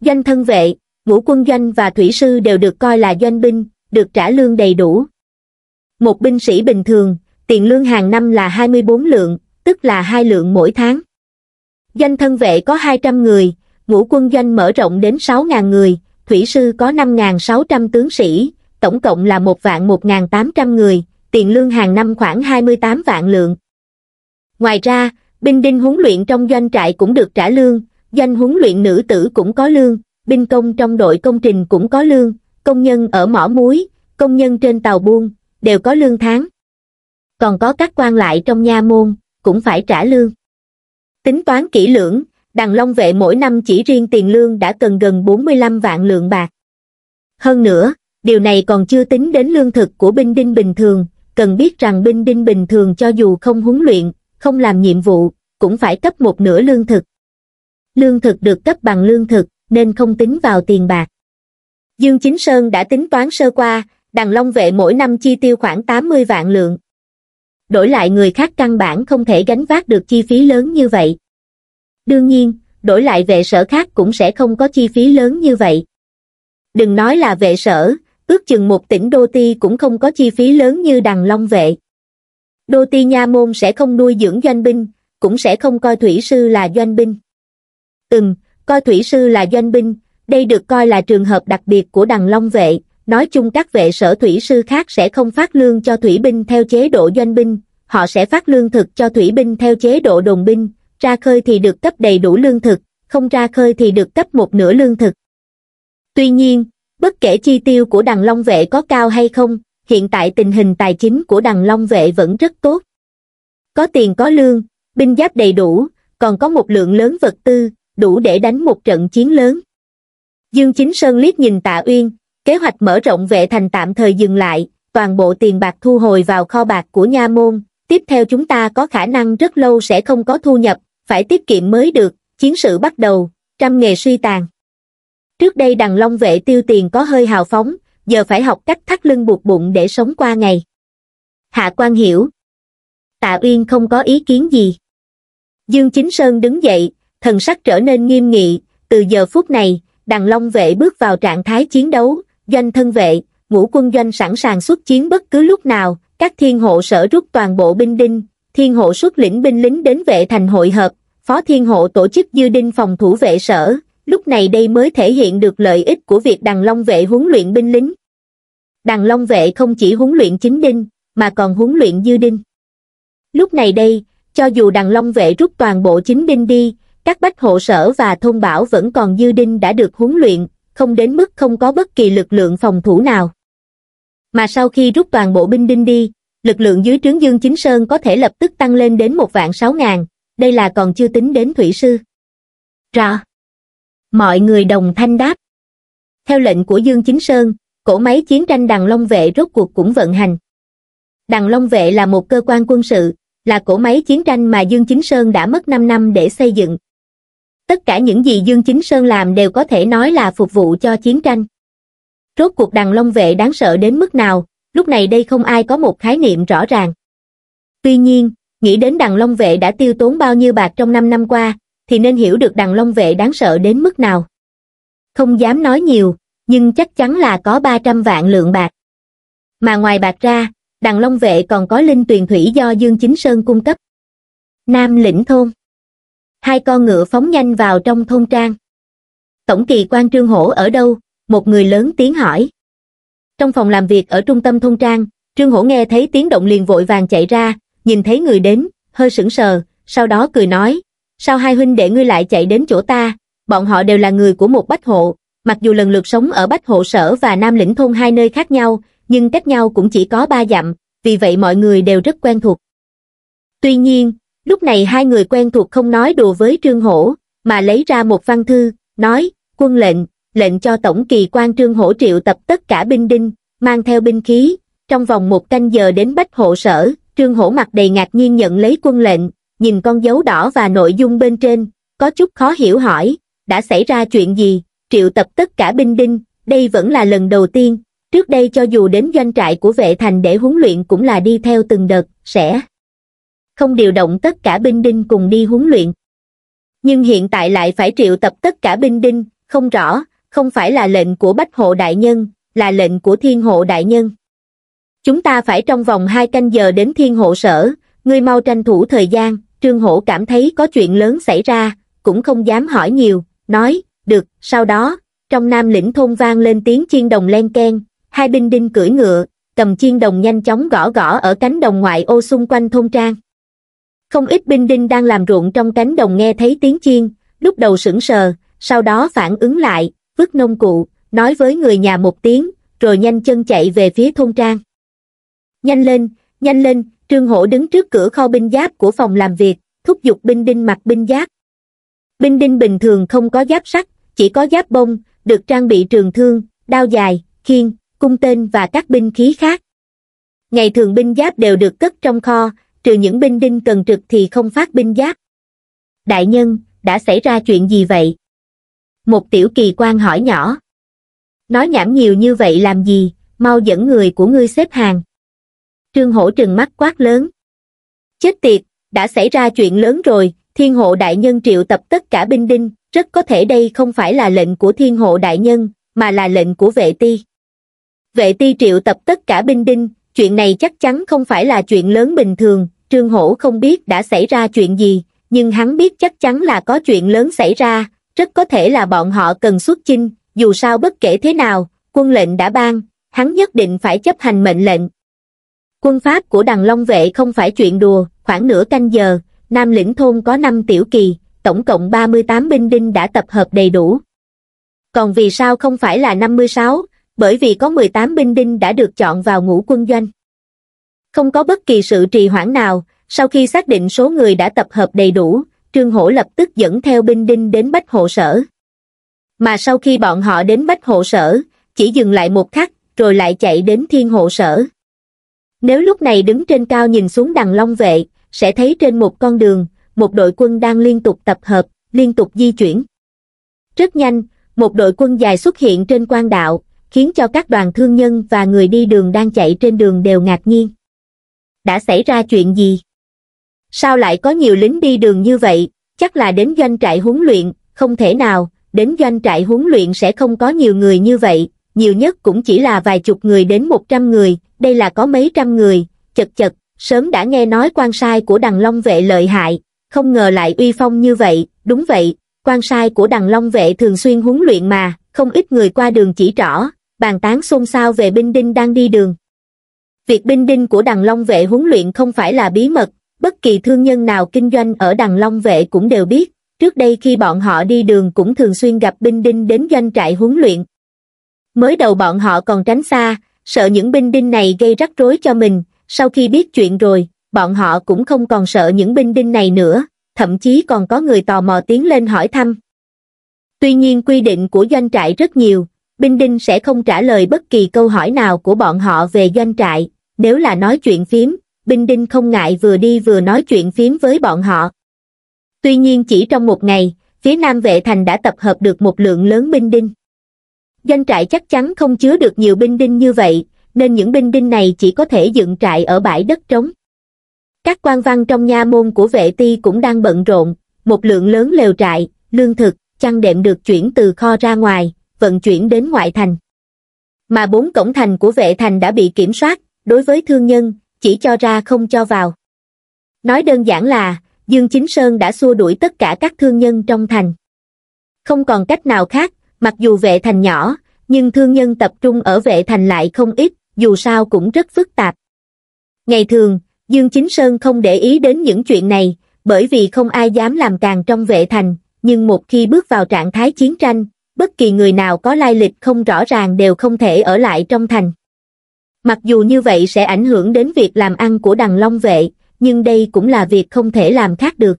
S1: Doanh thân vệ, ngũ quân doanh và thủy sư đều được coi là doanh binh, được trả lương đầy đủ. Một binh sĩ bình thường, tiền lương hàng năm là 24 lượng, tức là hai lượng mỗi tháng. Doanh thân vệ có 200 người, ngũ quân doanh mở rộng đến 6.000 người, thủy sư có 5.600 tướng sĩ, tổng cộng là 1 vạn 1.800 người, tiền lương hàng năm khoảng 28 vạn lượng ngoài ra binh đinh huấn luyện trong doanh trại cũng được trả lương doanh huấn luyện nữ tử cũng có lương binh công trong đội công trình cũng có lương công nhân ở mỏ muối công nhân trên tàu buôn đều có lương tháng còn có các quan lại trong nha môn cũng phải trả lương tính toán kỹ lưỡng đằng long vệ mỗi năm chỉ riêng tiền lương đã cần gần 45 vạn lượng bạc hơn nữa điều này còn chưa tính đến lương thực của binh đinh bình thường cần biết rằng binh đinh bình thường cho dù không huấn luyện không làm nhiệm vụ, cũng phải cấp một nửa lương thực. Lương thực được cấp bằng lương thực, nên không tính vào tiền bạc. Dương Chính Sơn đã tính toán sơ qua, đằng Long Vệ mỗi năm chi tiêu khoảng 80 vạn lượng. Đổi lại người khác căn bản không thể gánh vác được chi phí lớn như vậy. Đương nhiên, đổi lại vệ sở khác cũng sẽ không có chi phí lớn như vậy. Đừng nói là vệ sở, ước chừng một tỉnh đô ti cũng không có chi phí lớn như đằng Long Vệ. Đô ti nha môn sẽ không nuôi dưỡng doanh binh, cũng sẽ không coi thủy sư là doanh binh. Từng, coi thủy sư là doanh binh, đây được coi là trường hợp đặc biệt của đằng Long vệ, nói chung các vệ sở thủy sư khác sẽ không phát lương cho thủy binh theo chế độ doanh binh, họ sẽ phát lương thực cho thủy binh theo chế độ đồn binh, ra khơi thì được cấp đầy đủ lương thực, không ra khơi thì được cấp một nửa lương thực. Tuy nhiên, bất kể chi tiêu của đằng Long vệ có cao hay không, hiện tại tình hình tài chính của đằng Long Vệ vẫn rất tốt. Có tiền có lương, binh giáp đầy đủ, còn có một lượng lớn vật tư, đủ để đánh một trận chiến lớn. Dương Chính Sơn liếc nhìn Tạ Uyên, kế hoạch mở rộng vệ thành tạm thời dừng lại, toàn bộ tiền bạc thu hồi vào kho bạc của nha môn, tiếp theo chúng ta có khả năng rất lâu sẽ không có thu nhập, phải tiết kiệm mới được, chiến sự bắt đầu, trăm nghề suy tàn. Trước đây đằng Long vệ tiêu tiền có hơi hào phóng, giờ phải học cách thắt lưng buộc bụng để sống qua ngày. Hạ quan hiểu. Tạ Uyên không có ý kiến gì. Dương Chính Sơn đứng dậy, thần sắc trở nên nghiêm nghị, từ giờ phút này, đằng long vệ bước vào trạng thái chiến đấu, doanh thân vệ, ngũ quân doanh sẵn sàng xuất chiến bất cứ lúc nào, các thiên hộ sở rút toàn bộ binh đinh, thiên hộ xuất lĩnh binh lính đến vệ thành hội hợp, phó thiên hộ tổ chức dư đinh phòng thủ vệ sở, lúc này đây mới thể hiện được lợi ích của việc đằng long vệ huấn luyện binh lính. đằng long vệ không chỉ huấn luyện chính đinh, mà còn huấn luyện dư đinh. Lúc này đây, cho dù đằng long vệ rút toàn bộ chính đinh đi, các bách hộ sở và thôn bảo vẫn còn dư đinh đã được huấn luyện, không đến mức không có bất kỳ lực lượng phòng thủ nào. Mà sau khi rút toàn bộ binh đinh đi, lực lượng dưới trướng Dương Chính Sơn có thể lập tức tăng lên đến một vạn sáu ngàn, đây là còn chưa tính đến thủy sư. Rõ. Mọi người đồng thanh đáp. Theo lệnh của Dương Chính Sơn, cổ máy chiến tranh đằng Long Vệ rốt cuộc cũng vận hành. Đằng Long Vệ là một cơ quan quân sự, là cổ máy chiến tranh mà Dương Chính Sơn đã mất 5 năm để xây dựng. Tất cả những gì Dương Chính Sơn làm đều có thể nói là phục vụ cho chiến tranh. Rốt cuộc đằng Long Vệ đáng sợ đến mức nào, lúc này đây không ai có một khái niệm rõ ràng. Tuy nhiên, nghĩ đến đằng Long Vệ đã tiêu tốn bao nhiêu bạc trong 5 năm qua, thì nên hiểu được đằng long vệ đáng sợ đến mức nào. Không dám nói nhiều, nhưng chắc chắn là có 300 vạn lượng bạc. Mà ngoài bạc ra, đằng long vệ còn có linh tuyền thủy do Dương Chính Sơn cung cấp. Nam lĩnh thôn. Hai con ngựa phóng nhanh vào trong thôn trang. Tổng kỳ quan Trương Hổ ở đâu? Một người lớn tiếng hỏi. Trong phòng làm việc ở trung tâm thôn trang, Trương Hổ nghe thấy tiếng động liền vội vàng chạy ra, nhìn thấy người đến, hơi sững sờ, sau đó cười nói, sao hai huynh đệ ngươi lại chạy đến chỗ ta, bọn họ đều là người của một bách hộ, mặc dù lần lượt sống ở bách hộ sở và nam lĩnh thôn hai nơi khác nhau, nhưng cách nhau cũng chỉ có ba dặm, vì vậy mọi người đều rất quen thuộc. Tuy nhiên, lúc này hai người quen thuộc không nói đùa với Trương Hổ, mà lấy ra một văn thư, nói, quân lệnh, lệnh cho tổng kỳ quan Trương Hổ triệu tập tất cả binh đinh, mang theo binh khí, trong vòng một canh giờ đến bách hộ sở, Trương Hổ mặt đầy ngạc nhiên nhận lấy quân lệnh, nhìn con dấu đỏ và nội dung bên trên, có chút khó hiểu hỏi, đã xảy ra chuyện gì, triệu tập tất cả binh đinh, đây vẫn là lần đầu tiên, trước đây cho dù đến doanh trại của vệ thành để huấn luyện cũng là đi theo từng đợt, sẽ không điều động tất cả binh đinh cùng đi huấn luyện. Nhưng hiện tại lại phải triệu tập tất cả binh đinh, không rõ, không phải là lệnh của Bách Hộ Đại Nhân, là lệnh của Thiên Hộ Đại Nhân. Chúng ta phải trong vòng hai canh giờ đến Thiên Hộ Sở, ngươi mau tranh thủ thời gian, Trương Hổ cảm thấy có chuyện lớn xảy ra, cũng không dám hỏi nhiều, nói, được, sau đó, trong nam lĩnh thôn vang lên tiếng chiên đồng len ken, hai binh đinh cưỡi ngựa, cầm chiên đồng nhanh chóng gõ gõ ở cánh đồng ngoại ô xung quanh thôn trang. Không ít binh đinh đang làm ruộng trong cánh đồng nghe thấy tiếng chiên, lúc đầu sững sờ, sau đó phản ứng lại, vứt nông cụ, nói với người nhà một tiếng, rồi nhanh chân chạy về phía thôn trang. Nhanh lên, nhanh lên, Trương Hổ đứng trước cửa kho binh giáp của phòng làm việc, thúc giục binh đinh mặc binh giáp. Binh đinh bình thường không có giáp sắt, chỉ có giáp bông, được trang bị trường thương, đao dài, khiên, cung tên và các binh khí khác. Ngày thường binh giáp đều được cất trong kho, trừ những binh đinh cần trực thì không phát binh giáp. Đại nhân, đã xảy ra chuyện gì vậy? Một tiểu kỳ quan hỏi nhỏ. Nói nhảm nhiều như vậy làm gì, mau dẫn người của ngươi xếp hàng trương hổ trừng mắt quát lớn chết tiệt đã xảy ra chuyện lớn rồi thiên hộ đại nhân triệu tập tất cả binh đinh rất có thể đây không phải là lệnh của thiên hộ đại nhân mà là lệnh của vệ ti vệ ti triệu tập tất cả binh đinh chuyện này chắc chắn không phải là chuyện lớn bình thường trương hổ không biết đã xảy ra chuyện gì nhưng hắn biết chắc chắn là có chuyện lớn xảy ra rất có thể là bọn họ cần xuất chinh dù sao bất kể thế nào quân lệnh đã ban hắn nhất định phải chấp hành mệnh lệnh Quân pháp của đằng Long vệ không phải chuyện đùa, khoảng nửa canh giờ, Nam lĩnh thôn có 5 tiểu kỳ, tổng cộng 38 binh đinh đã tập hợp đầy đủ. Còn vì sao không phải là 56, bởi vì có 18 binh đinh đã được chọn vào ngũ quân doanh. Không có bất kỳ sự trì hoãn nào, sau khi xác định số người đã tập hợp đầy đủ, Trương Hổ lập tức dẫn theo binh đinh đến Bách Hộ Sở. Mà sau khi bọn họ đến Bách Hộ Sở, chỉ dừng lại một khắc, rồi lại chạy đến Thiên Hộ Sở. Nếu lúc này đứng trên cao nhìn xuống đằng long vệ, sẽ thấy trên một con đường, một đội quân đang liên tục tập hợp, liên tục di chuyển. Rất nhanh, một đội quân dài xuất hiện trên quan đạo, khiến cho các đoàn thương nhân và người đi đường đang chạy trên đường đều ngạc nhiên. Đã xảy ra chuyện gì? Sao lại có nhiều lính đi đường như vậy? Chắc là đến doanh trại huấn luyện, không thể nào, đến doanh trại huấn luyện sẽ không có nhiều người như vậy, nhiều nhất cũng chỉ là vài chục người đến một trăm người, đây là có mấy trăm người chật chật sớm đã nghe nói quan sai của đằng long vệ lợi hại không ngờ lại uy phong như vậy đúng vậy quan sai của đằng long vệ thường xuyên huấn luyện mà không ít người qua đường chỉ rõ bàn tán xôn xao về binh đinh đang đi đường việc binh đinh của đằng long vệ huấn luyện không phải là bí mật bất kỳ thương nhân nào kinh doanh ở đằng long vệ cũng đều biết trước đây khi bọn họ đi đường cũng thường xuyên gặp binh đinh đến doanh trại huấn luyện mới đầu bọn họ còn tránh xa sợ những binh đinh này gây rắc rối cho mình sau khi biết chuyện rồi bọn họ cũng không còn sợ những binh đinh này nữa thậm chí còn có người tò mò tiến lên hỏi thăm tuy nhiên quy định của doanh trại rất nhiều binh đinh sẽ không trả lời bất kỳ câu hỏi nào của bọn họ về doanh trại nếu là nói chuyện phím binh đinh không ngại vừa đi vừa nói chuyện phím với bọn họ tuy nhiên chỉ trong một ngày phía nam vệ thành đã tập hợp được một lượng lớn binh đinh Doanh trại chắc chắn không chứa được nhiều binh đinh như vậy, nên những binh đinh này chỉ có thể dựng trại ở bãi đất trống. Các quan văn trong nha môn của vệ ti cũng đang bận rộn, một lượng lớn lều trại, lương thực, chăn đệm được chuyển từ kho ra ngoài, vận chuyển đến ngoại thành. Mà bốn cổng thành của vệ thành đã bị kiểm soát, đối với thương nhân, chỉ cho ra không cho vào. Nói đơn giản là, Dương Chính Sơn đã xua đuổi tất cả các thương nhân trong thành. Không còn cách nào khác, Mặc dù vệ thành nhỏ, nhưng thương nhân tập trung ở vệ thành lại không ít, dù sao cũng rất phức tạp. Ngày thường, Dương Chính Sơn không để ý đến những chuyện này, bởi vì không ai dám làm càng trong vệ thành, nhưng một khi bước vào trạng thái chiến tranh, bất kỳ người nào có lai lịch không rõ ràng đều không thể ở lại trong thành. Mặc dù như vậy sẽ ảnh hưởng đến việc làm ăn của đằng Long Vệ, nhưng đây cũng là việc không thể làm khác được.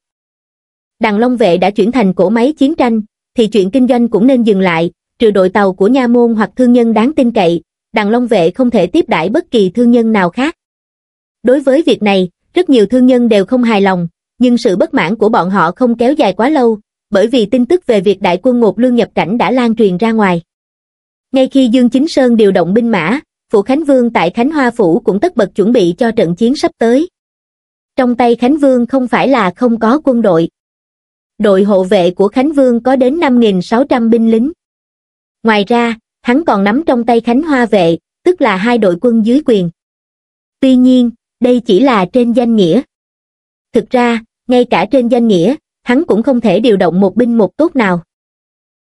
S1: Đằng Long Vệ đã chuyển thành cổ máy chiến tranh, thì chuyện kinh doanh cũng nên dừng lại, trừ đội tàu của nha môn hoặc thương nhân đáng tin cậy, đàn long vệ không thể tiếp đãi bất kỳ thương nhân nào khác. Đối với việc này, rất nhiều thương nhân đều không hài lòng, nhưng sự bất mãn của bọn họ không kéo dài quá lâu, bởi vì tin tức về việc đại quân ngột lương nhập cảnh đã lan truyền ra ngoài. Ngay khi Dương Chính Sơn điều động binh mã, phủ Khánh Vương tại Khánh Hoa Phủ cũng tất bật chuẩn bị cho trận chiến sắp tới. Trong tay Khánh Vương không phải là không có quân đội đội hộ vệ của Khánh Vương có đến 5.600 binh lính. Ngoài ra, hắn còn nắm trong tay Khánh Hoa Vệ, tức là hai đội quân dưới quyền. Tuy nhiên, đây chỉ là trên danh nghĩa. Thực ra, ngay cả trên danh nghĩa, hắn cũng không thể điều động một binh một tốt nào.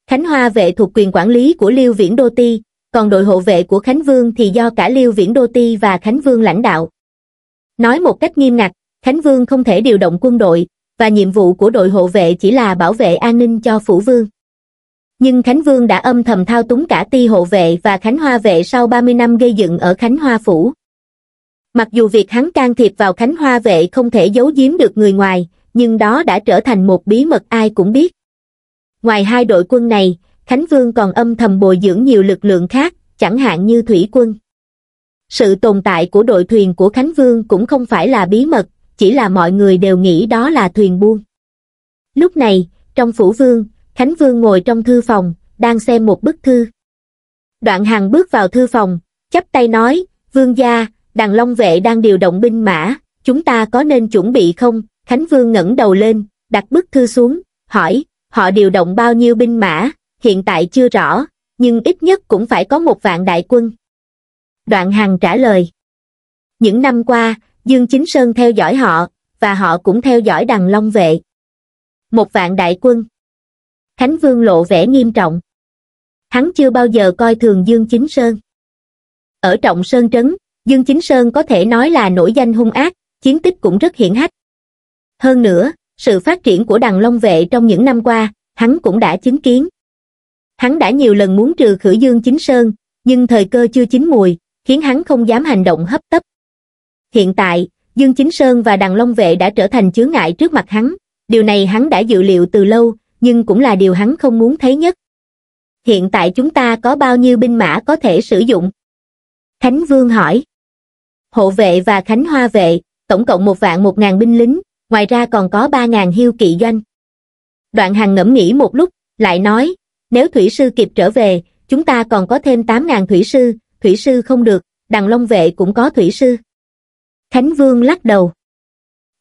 S1: Khánh Hoa Vệ thuộc quyền quản lý của Liêu Viễn Đô Ti, còn đội hộ vệ của Khánh Vương thì do cả Liêu Viễn Đô Ti và Khánh Vương lãnh đạo. Nói một cách nghiêm ngặt, Khánh Vương không thể điều động quân đội, và nhiệm vụ của đội hộ vệ chỉ là bảo vệ an ninh cho phủ vương. Nhưng Khánh Vương đã âm thầm thao túng cả ti hộ vệ và Khánh Hoa vệ sau 30 năm gây dựng ở Khánh Hoa Phủ. Mặc dù việc hắn can thiệp vào Khánh Hoa vệ không thể giấu giếm được người ngoài, nhưng đó đã trở thành một bí mật ai cũng biết. Ngoài hai đội quân này, Khánh Vương còn âm thầm bồi dưỡng nhiều lực lượng khác, chẳng hạn như thủy quân. Sự tồn tại của đội thuyền của Khánh Vương cũng không phải là bí mật, chỉ là mọi người đều nghĩ đó là thuyền buôn. Lúc này, trong phủ vương, Khánh Vương ngồi trong thư phòng, đang xem một bức thư. Đoạn hàng bước vào thư phòng, chắp tay nói, Vương gia, đằng long vệ đang điều động binh mã, chúng ta có nên chuẩn bị không? Khánh Vương ngẩng đầu lên, đặt bức thư xuống, hỏi, họ điều động bao nhiêu binh mã, hiện tại chưa rõ, nhưng ít nhất cũng phải có một vạn đại quân. Đoạn Hằng trả lời. Những năm qua, Dương Chính Sơn theo dõi họ, và họ cũng theo dõi đằng Long Vệ. Một vạn đại quân. Khánh Vương lộ vẻ nghiêm trọng. Hắn chưa bao giờ coi thường Dương Chính Sơn. Ở Trọng Sơn Trấn, Dương Chính Sơn có thể nói là nổi danh hung ác, chiến tích cũng rất hiển hách. Hơn nữa, sự phát triển của đằng Long Vệ trong những năm qua, hắn cũng đã chứng kiến. Hắn đã nhiều lần muốn trừ khử Dương Chính Sơn, nhưng thời cơ chưa chín mùi, khiến hắn không dám hành động hấp tấp. Hiện tại, Dương Chính Sơn và đàn Long Vệ đã trở thành chướng ngại trước mặt hắn, điều này hắn đã dự liệu từ lâu, nhưng cũng là điều hắn không muốn thấy nhất. Hiện tại chúng ta có bao nhiêu binh mã có thể sử dụng? Khánh Vương hỏi. Hộ vệ và Khánh Hoa vệ, tổng cộng một vạn một ngàn binh lính, ngoài ra còn có ba ngàn hiêu kỵ doanh. Đoạn hàng ngẫm nghĩ một lúc, lại nói, nếu thủy sư kịp trở về, chúng ta còn có thêm tám ngàn thủy sư, thủy sư không được, đằng long vệ cũng có thủy sư. Khánh Vương lắc đầu.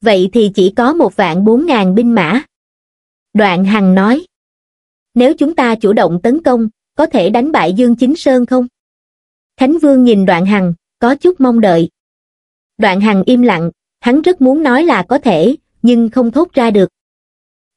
S1: Vậy thì chỉ có một vạn bốn ngàn binh mã. Đoạn Hằng nói. Nếu chúng ta chủ động tấn công, có thể đánh bại Dương Chính Sơn không? Khánh Vương nhìn Đoạn Hằng, có chút mong đợi. Đoạn Hằng im lặng, hắn rất muốn nói là có thể, nhưng không thốt ra được.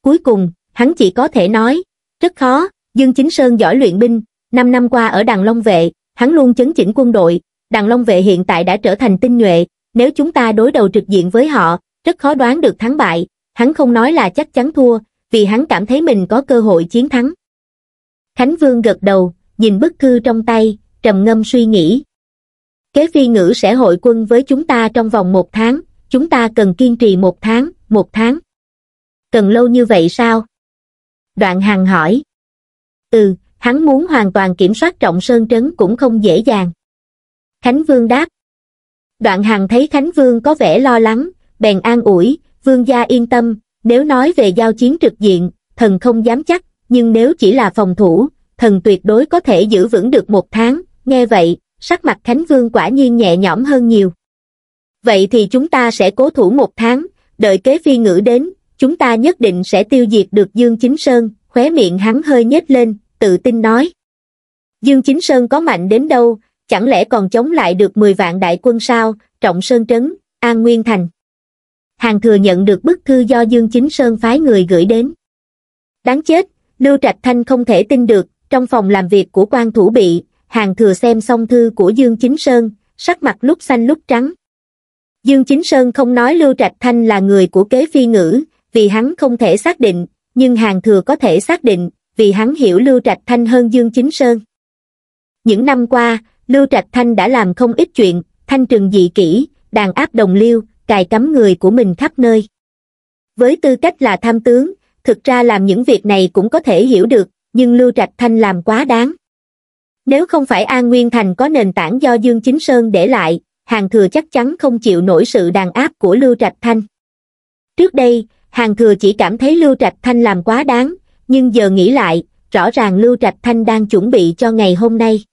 S1: Cuối cùng, hắn chỉ có thể nói, rất khó, Dương Chính Sơn giỏi luyện binh, 5 năm qua ở Đằng Long Vệ, hắn luôn chấn chỉnh quân đội, Đằng Long Vệ hiện tại đã trở thành tinh nhuệ, nếu chúng ta đối đầu trực diện với họ, rất khó đoán được thắng bại, hắn không nói là chắc chắn thua, vì hắn cảm thấy mình có cơ hội chiến thắng. Khánh Vương gật đầu, nhìn bức thư trong tay, trầm ngâm suy nghĩ. Kế phi ngữ sẽ hội quân với chúng ta trong vòng một tháng, chúng ta cần kiên trì một tháng, một tháng. Cần lâu như vậy sao? Đoạn Hằng hỏi. Ừ, hắn muốn hoàn toàn kiểm soát trọng sơn trấn cũng không dễ dàng. Khánh Vương đáp, Đoạn hàng thấy Khánh Vương có vẻ lo lắng, bèn an ủi, Vương gia yên tâm, nếu nói về giao chiến trực diện, thần không dám chắc, nhưng nếu chỉ là phòng thủ, thần tuyệt đối có thể giữ vững được một tháng, nghe vậy, sắc mặt Khánh Vương quả nhiên nhẹ nhõm hơn nhiều. Vậy thì chúng ta sẽ cố thủ một tháng, đợi kế phi ngữ đến, chúng ta nhất định sẽ tiêu diệt được Dương Chính Sơn, khóe miệng hắn hơi nhếch lên, tự tin nói. Dương Chính Sơn có mạnh đến đâu, chẳng lẽ còn chống lại được 10 vạn đại quân sao, trọng sơn trấn, an nguyên thành. Hàng thừa nhận được bức thư do Dương Chính Sơn phái người gửi đến. Đáng chết, Lưu Trạch Thanh không thể tin được, trong phòng làm việc của quan thủ bị, hàng thừa xem xong thư của Dương Chính Sơn, sắc mặt lúc xanh lúc trắng. Dương Chính Sơn không nói Lưu Trạch Thanh là người của kế phi ngữ, vì hắn không thể xác định, nhưng hàng thừa có thể xác định, vì hắn hiểu Lưu Trạch Thanh hơn Dương Chính Sơn. Những năm qua, lưu trạch thanh đã làm không ít chuyện thanh trừng dị kỹ đàn áp đồng liêu cài cắm người của mình khắp nơi với tư cách là tham tướng thực ra làm những việc này cũng có thể hiểu được nhưng lưu trạch thanh làm quá đáng nếu không phải an nguyên thành có nền tảng do dương chính sơn để lại hàng thừa chắc chắn không chịu nổi sự đàn áp của lưu trạch thanh trước đây hàng thừa chỉ cảm thấy lưu trạch thanh làm quá đáng nhưng giờ nghĩ lại rõ ràng lưu trạch thanh đang chuẩn bị cho ngày hôm nay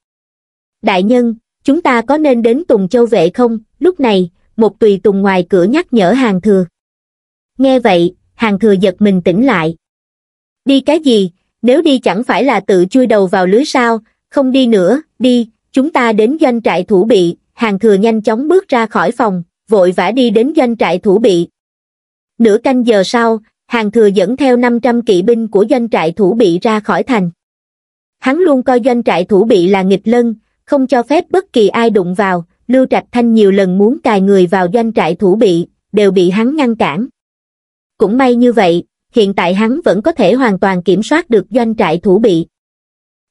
S1: đại nhân chúng ta có nên đến tùng châu vệ không lúc này một tùy tùng ngoài cửa nhắc nhở hàng thừa nghe vậy hàng thừa giật mình tỉnh lại đi cái gì nếu đi chẳng phải là tự chui đầu vào lưới sao không đi nữa đi chúng ta đến doanh trại thủ bị hàng thừa nhanh chóng bước ra khỏi phòng vội vã đi đến doanh trại thủ bị nửa canh giờ sau hàng thừa dẫn theo 500 kỵ binh của doanh trại thủ bị ra khỏi thành hắn luôn coi doanh trại thủ bị là nghịch lân không cho phép bất kỳ ai đụng vào lưu trạch thanh nhiều lần muốn cài người vào doanh trại thủ bị đều bị hắn ngăn cản cũng may như vậy hiện tại hắn vẫn có thể hoàn toàn kiểm soát được doanh trại thủ bị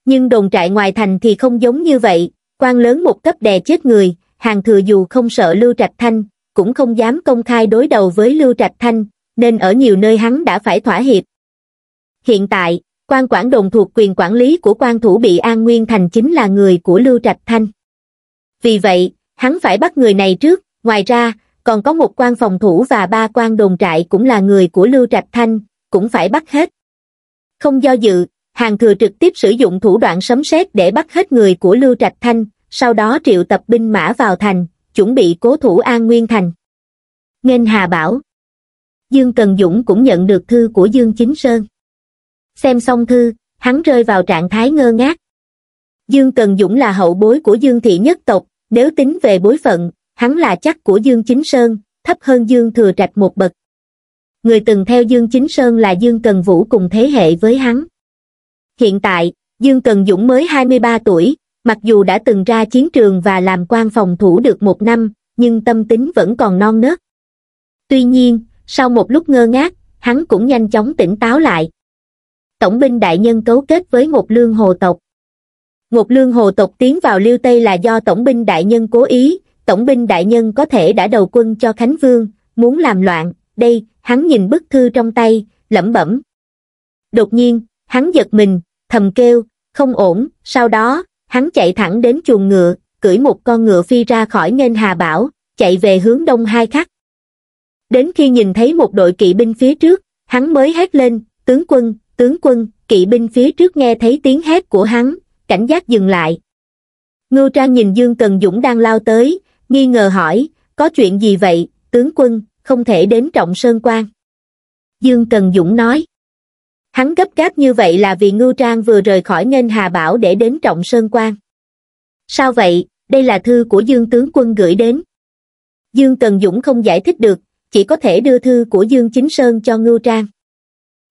S1: nhưng đồn trại ngoài thành thì không giống như vậy quan lớn một cấp đè chết người hàng thừa dù không sợ lưu trạch thanh cũng không dám công khai đối đầu với lưu trạch thanh nên ở nhiều nơi hắn đã phải thỏa hiệp hiện tại quan quản đồn thuộc quyền quản lý của quan thủ bị An Nguyên Thành chính là người của Lưu Trạch Thanh. Vì vậy, hắn phải bắt người này trước, ngoài ra, còn có một quan phòng thủ và ba quan đồn trại cũng là người của Lưu Trạch Thanh, cũng phải bắt hết. Không do dự, hàng thừa trực tiếp sử dụng thủ đoạn sấm sét để bắt hết người của Lưu Trạch Thanh, sau đó triệu tập binh mã vào thành, chuẩn bị cố thủ An Nguyên Thành. Nghênh Hà bảo. Dương Cần Dũng cũng nhận được thư của Dương Chính Sơn xem xong thư, hắn rơi vào trạng thái ngơ ngác. Dương Cần Dũng là hậu bối của Dương Thị nhất tộc, nếu tính về bối phận, hắn là chắc của Dương Chính Sơn, thấp hơn Dương Thừa Trạch một bậc. Người từng theo Dương Chính Sơn là Dương Cần Vũ cùng thế hệ với hắn. Hiện tại, Dương Cần Dũng mới 23 tuổi, mặc dù đã từng ra chiến trường và làm quan phòng thủ được một năm, nhưng tâm tính vẫn còn non nớt. Tuy nhiên, sau một lúc ngơ ngác, hắn cũng nhanh chóng tỉnh táo lại tổng binh đại nhân cấu kết với Ngột Lương Hồ tộc. Ngột Lương Hồ tộc tiến vào Liêu Tây là do tổng binh đại nhân cố ý, tổng binh đại nhân có thể đã đầu quân cho Khánh Vương, muốn làm loạn, đây, hắn nhìn bức thư trong tay, lẩm bẩm. Đột nhiên, hắn giật mình, thầm kêu, không ổn, sau đó, hắn chạy thẳng đến chuồng ngựa, cưỡi một con ngựa phi ra khỏi nghênh hà bảo, chạy về hướng đông hai khắc. Đến khi nhìn thấy một đội kỵ binh phía trước, hắn mới hét lên, tướng quân, tướng quân, kỵ binh phía trước nghe thấy tiếng hét của hắn, cảnh giác dừng lại. Ngưu Trang nhìn Dương Cần Dũng đang lao tới, nghi ngờ hỏi, có chuyện gì vậy, tướng quân, không thể đến trọng sơn quan. Dương Cần Dũng nói, hắn gấp gáp như vậy là vì Ngưu Trang vừa rời khỏi Ngân Hà Bảo để đến trọng sơn quan. Sao vậy, đây là thư của Dương tướng quân gửi đến. Dương Cần Dũng không giải thích được, chỉ có thể đưa thư của Dương Chính Sơn cho Ngưu Trang.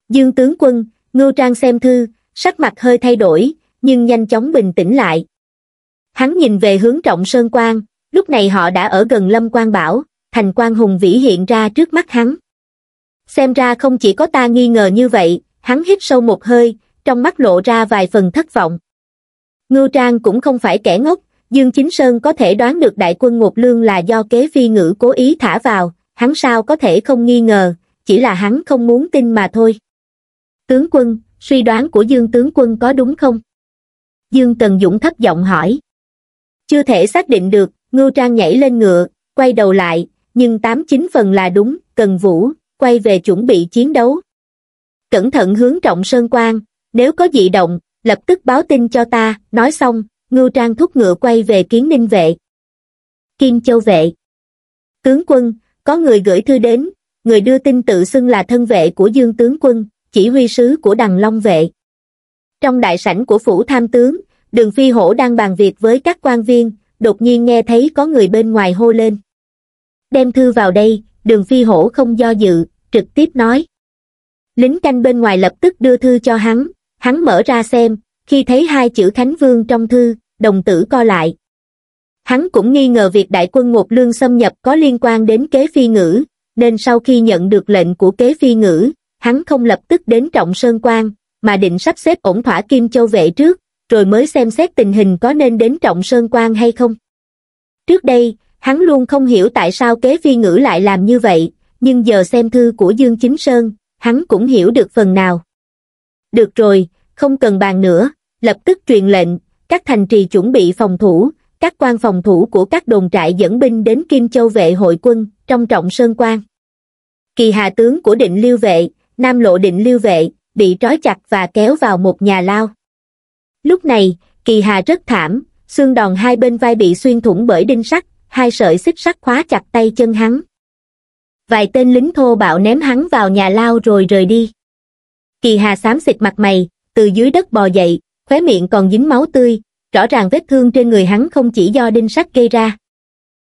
S1: Dương tướng quân, Ngưu Trang xem thư, sắc mặt hơi thay đổi, nhưng nhanh chóng bình tĩnh lại. Hắn nhìn về hướng trọng Sơn Quang, lúc này họ đã ở gần Lâm Quang Bảo, thành Quang Hùng Vĩ hiện ra trước mắt hắn. Xem ra không chỉ có ta nghi ngờ như vậy, hắn hít sâu một hơi, trong mắt lộ ra vài phần thất vọng. Ngưu Trang cũng không phải kẻ ngốc, Dương Chính Sơn có thể đoán được đại quân Ngột Lương là do kế phi ngữ cố ý thả vào, hắn sao có thể không nghi ngờ, chỉ là hắn không muốn tin mà thôi. Tướng quân, suy đoán của Dương tướng quân có đúng không? Dương Tần Dũng thấp giọng hỏi. Chưa thể xác định được, Ngưu Trang nhảy lên ngựa, quay đầu lại, nhưng tám chín phần là đúng, Tần Vũ, quay về chuẩn bị chiến đấu. Cẩn thận hướng trọng sơn quan, nếu có dị động, lập tức báo tin cho ta, nói xong, Ngưu Trang thúc ngựa quay về kiến ninh vệ. Kim Châu Vệ Tướng quân, có người gửi thư đến, người đưa tin tự xưng là thân vệ của Dương Tướng Quân, chỉ huy sứ của đằng Long Vệ. Trong đại sảnh của phủ tham tướng, đường phi hổ đang bàn việc với các quan viên, đột nhiên nghe thấy có người bên ngoài hô lên. Đem thư vào đây, đường phi hổ không do dự, trực tiếp nói. Lính canh bên ngoài lập tức đưa thư cho hắn, hắn mở ra xem, khi thấy hai chữ Khánh Vương trong thư, đồng tử co lại. Hắn cũng nghi ngờ việc đại quân Ngột Lương xâm nhập có liên quan đến kế phi ngữ, nên sau khi nhận được lệnh của kế phi ngữ, hắn không lập tức đến trọng sơn quan, mà định sắp xếp ổn thỏa kim châu vệ trước, rồi mới xem xét tình hình có nên đến trọng sơn quan hay không. Trước đây, hắn luôn không hiểu tại sao kế phi ngữ lại làm như vậy, nhưng giờ xem thư của Dương Chính Sơn, hắn cũng hiểu được phần nào. Được rồi, không cần bàn nữa, lập tức truyền lệnh, các thành trì chuẩn bị phòng thủ, các quan phòng thủ của các đồn trại dẫn binh đến Kim Châu vệ hội quân, trong trọng sơn quan. Kỳ hà tướng của định liêu vệ, nam lộ định lưu vệ, bị trói chặt và kéo vào một nhà lao. Lúc này, kỳ hà rất thảm, xương đòn hai bên vai bị xuyên thủng bởi đinh sắt, hai sợi xích sắt khóa chặt tay chân hắn. Vài tên lính thô bạo ném hắn vào nhà lao rồi rời đi. Kỳ hà xám xịt mặt mày, từ dưới đất bò dậy, khóe miệng còn dính máu tươi, rõ ràng vết thương trên người hắn không chỉ do đinh sắt gây ra.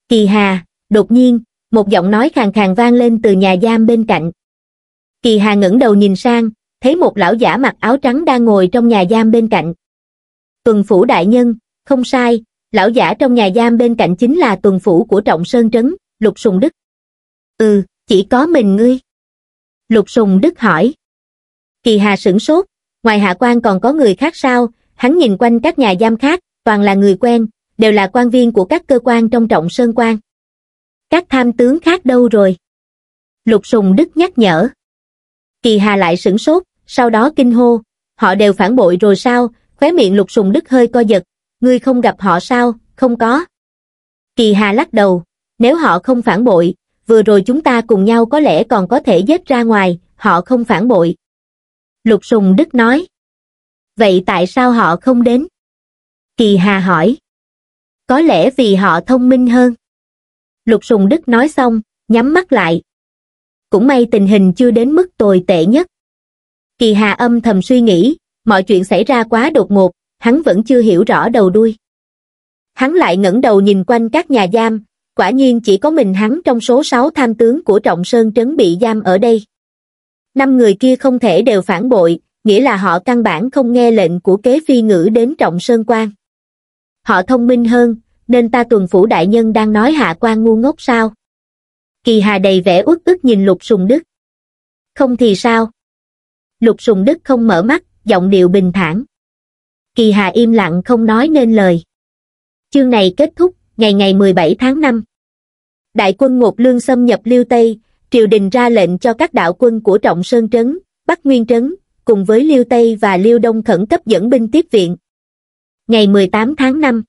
S1: Kỳ hà, đột nhiên, một giọng nói khàn khàn vang lên từ nhà giam bên cạnh. Kỳ Hà ngẩng đầu nhìn sang, thấy một lão giả mặc áo trắng đang ngồi trong nhà giam bên cạnh. Tuần phủ đại nhân, không sai, lão giả trong nhà giam bên cạnh chính là tuần phủ của Trọng Sơn Trấn, Lục Sùng Đức. Ừ, chỉ có mình ngươi. Lục Sùng Đức hỏi. Kỳ Hà sửng sốt, ngoài hạ quan còn có người khác sao, hắn nhìn quanh các nhà giam khác, toàn là người quen, đều là quan viên của các cơ quan trong Trọng Sơn quan. Các tham tướng khác đâu rồi? Lục Sùng Đức nhắc nhở. Kỳ Hà lại sửng sốt, sau đó kinh hô, họ đều phản bội rồi sao, khóe miệng lục sùng đức hơi co giật, ngươi không gặp họ sao, không có. Kỳ Hà lắc đầu, nếu họ không phản bội, vừa rồi chúng ta cùng nhau có lẽ còn có thể dết ra ngoài, họ không phản bội. Lục Sùng Đức nói. Vậy tại sao họ không đến? Kỳ Hà hỏi. Có lẽ vì họ thông minh hơn. Lục Sùng Đức nói xong, nhắm mắt lại, cũng may tình hình chưa đến mức tồi tệ nhất. Kỳ Hà âm thầm suy nghĩ, mọi chuyện xảy ra quá đột ngột, hắn vẫn chưa hiểu rõ đầu đuôi. Hắn lại ngẩng đầu nhìn quanh các nhà giam, quả nhiên chỉ có mình hắn trong số 6 tham tướng của Trọng Sơn Trấn bị giam ở đây. Năm người kia không thể đều phản bội, nghĩa là họ căn bản không nghe lệnh của kế phi ngữ đến Trọng Sơn Quan. Họ thông minh hơn, nên ta tuần phủ đại nhân đang nói hạ quan ngu ngốc sao, Kỳ Hà đầy vẻ uất ức nhìn Lục Sùng Đức. Không thì sao? Lục Sùng Đức không mở mắt, giọng điệu bình thản. Kỳ Hà im lặng không nói nên lời. Chương này kết thúc, ngày ngày 17 tháng 5. Đại quân Ngột Lương xâm nhập Liêu Tây, triều đình ra lệnh cho các đạo quân của Trọng Sơn Trấn, Bắc Nguyên Trấn, cùng với Liêu Tây và Liêu Đông khẩn cấp dẫn binh tiếp viện. Ngày 18 tháng 5,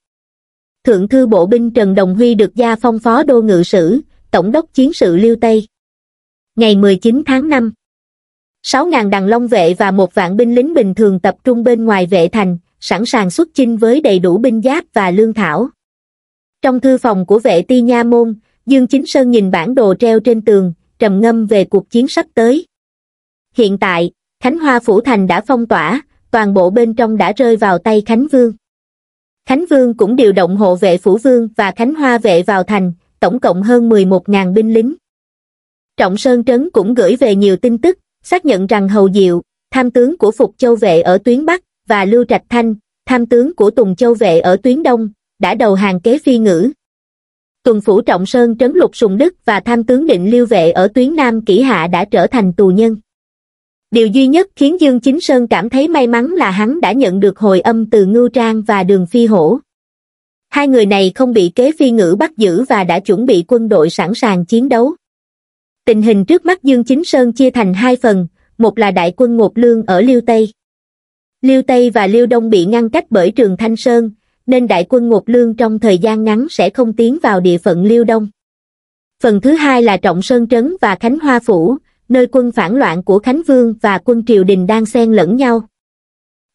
S1: Thượng thư Bộ binh Trần Đồng Huy được gia phong phó đô ngự sử, tổng đốc chiến sự Liêu Tây. Ngày 19 tháng 5 6.000 đằng long vệ và một vạn binh lính bình thường tập trung bên ngoài vệ thành, sẵn sàng xuất chinh với đầy đủ binh giáp và lương thảo. Trong thư phòng của vệ ti nha môn, Dương Chính Sơn nhìn bản đồ treo trên tường, trầm ngâm về cuộc chiến sắp tới. Hiện tại, Khánh Hoa Phủ Thành đã phong tỏa, toàn bộ bên trong đã rơi vào tay Khánh Vương. Khánh Vương cũng điều động hộ vệ Phủ Vương và Khánh Hoa vệ vào thành, tổng cộng hơn 11.000 binh lính. Trọng Sơn Trấn cũng gửi về nhiều tin tức, xác nhận rằng Hầu Diệu, tham tướng của Phục Châu Vệ ở tuyến Bắc và Lưu Trạch Thanh, tham tướng của Tùng Châu Vệ ở tuyến Đông, đã đầu hàng kế phi ngữ. Tuần phủ Trọng Sơn Trấn Lục Sùng Đức và tham tướng định Lưu Vệ ở tuyến Nam Kỷ Hạ đã trở thành tù nhân. Điều duy nhất khiến Dương Chính Sơn cảm thấy may mắn là hắn đã nhận được hồi âm từ Ngưu Trang và Đường Phi Hổ hai người này không bị kế phi ngữ bắt giữ và đã chuẩn bị quân đội sẵn sàng chiến đấu tình hình trước mắt dương chính sơn chia thành hai phần một là đại quân ngột lương ở liêu tây liêu tây và liêu đông bị ngăn cách bởi trường thanh sơn nên đại quân ngột lương trong thời gian ngắn sẽ không tiến vào địa phận liêu đông phần thứ hai là trọng sơn trấn và khánh hoa phủ nơi quân phản loạn của khánh vương và quân triều đình đang xen lẫn nhau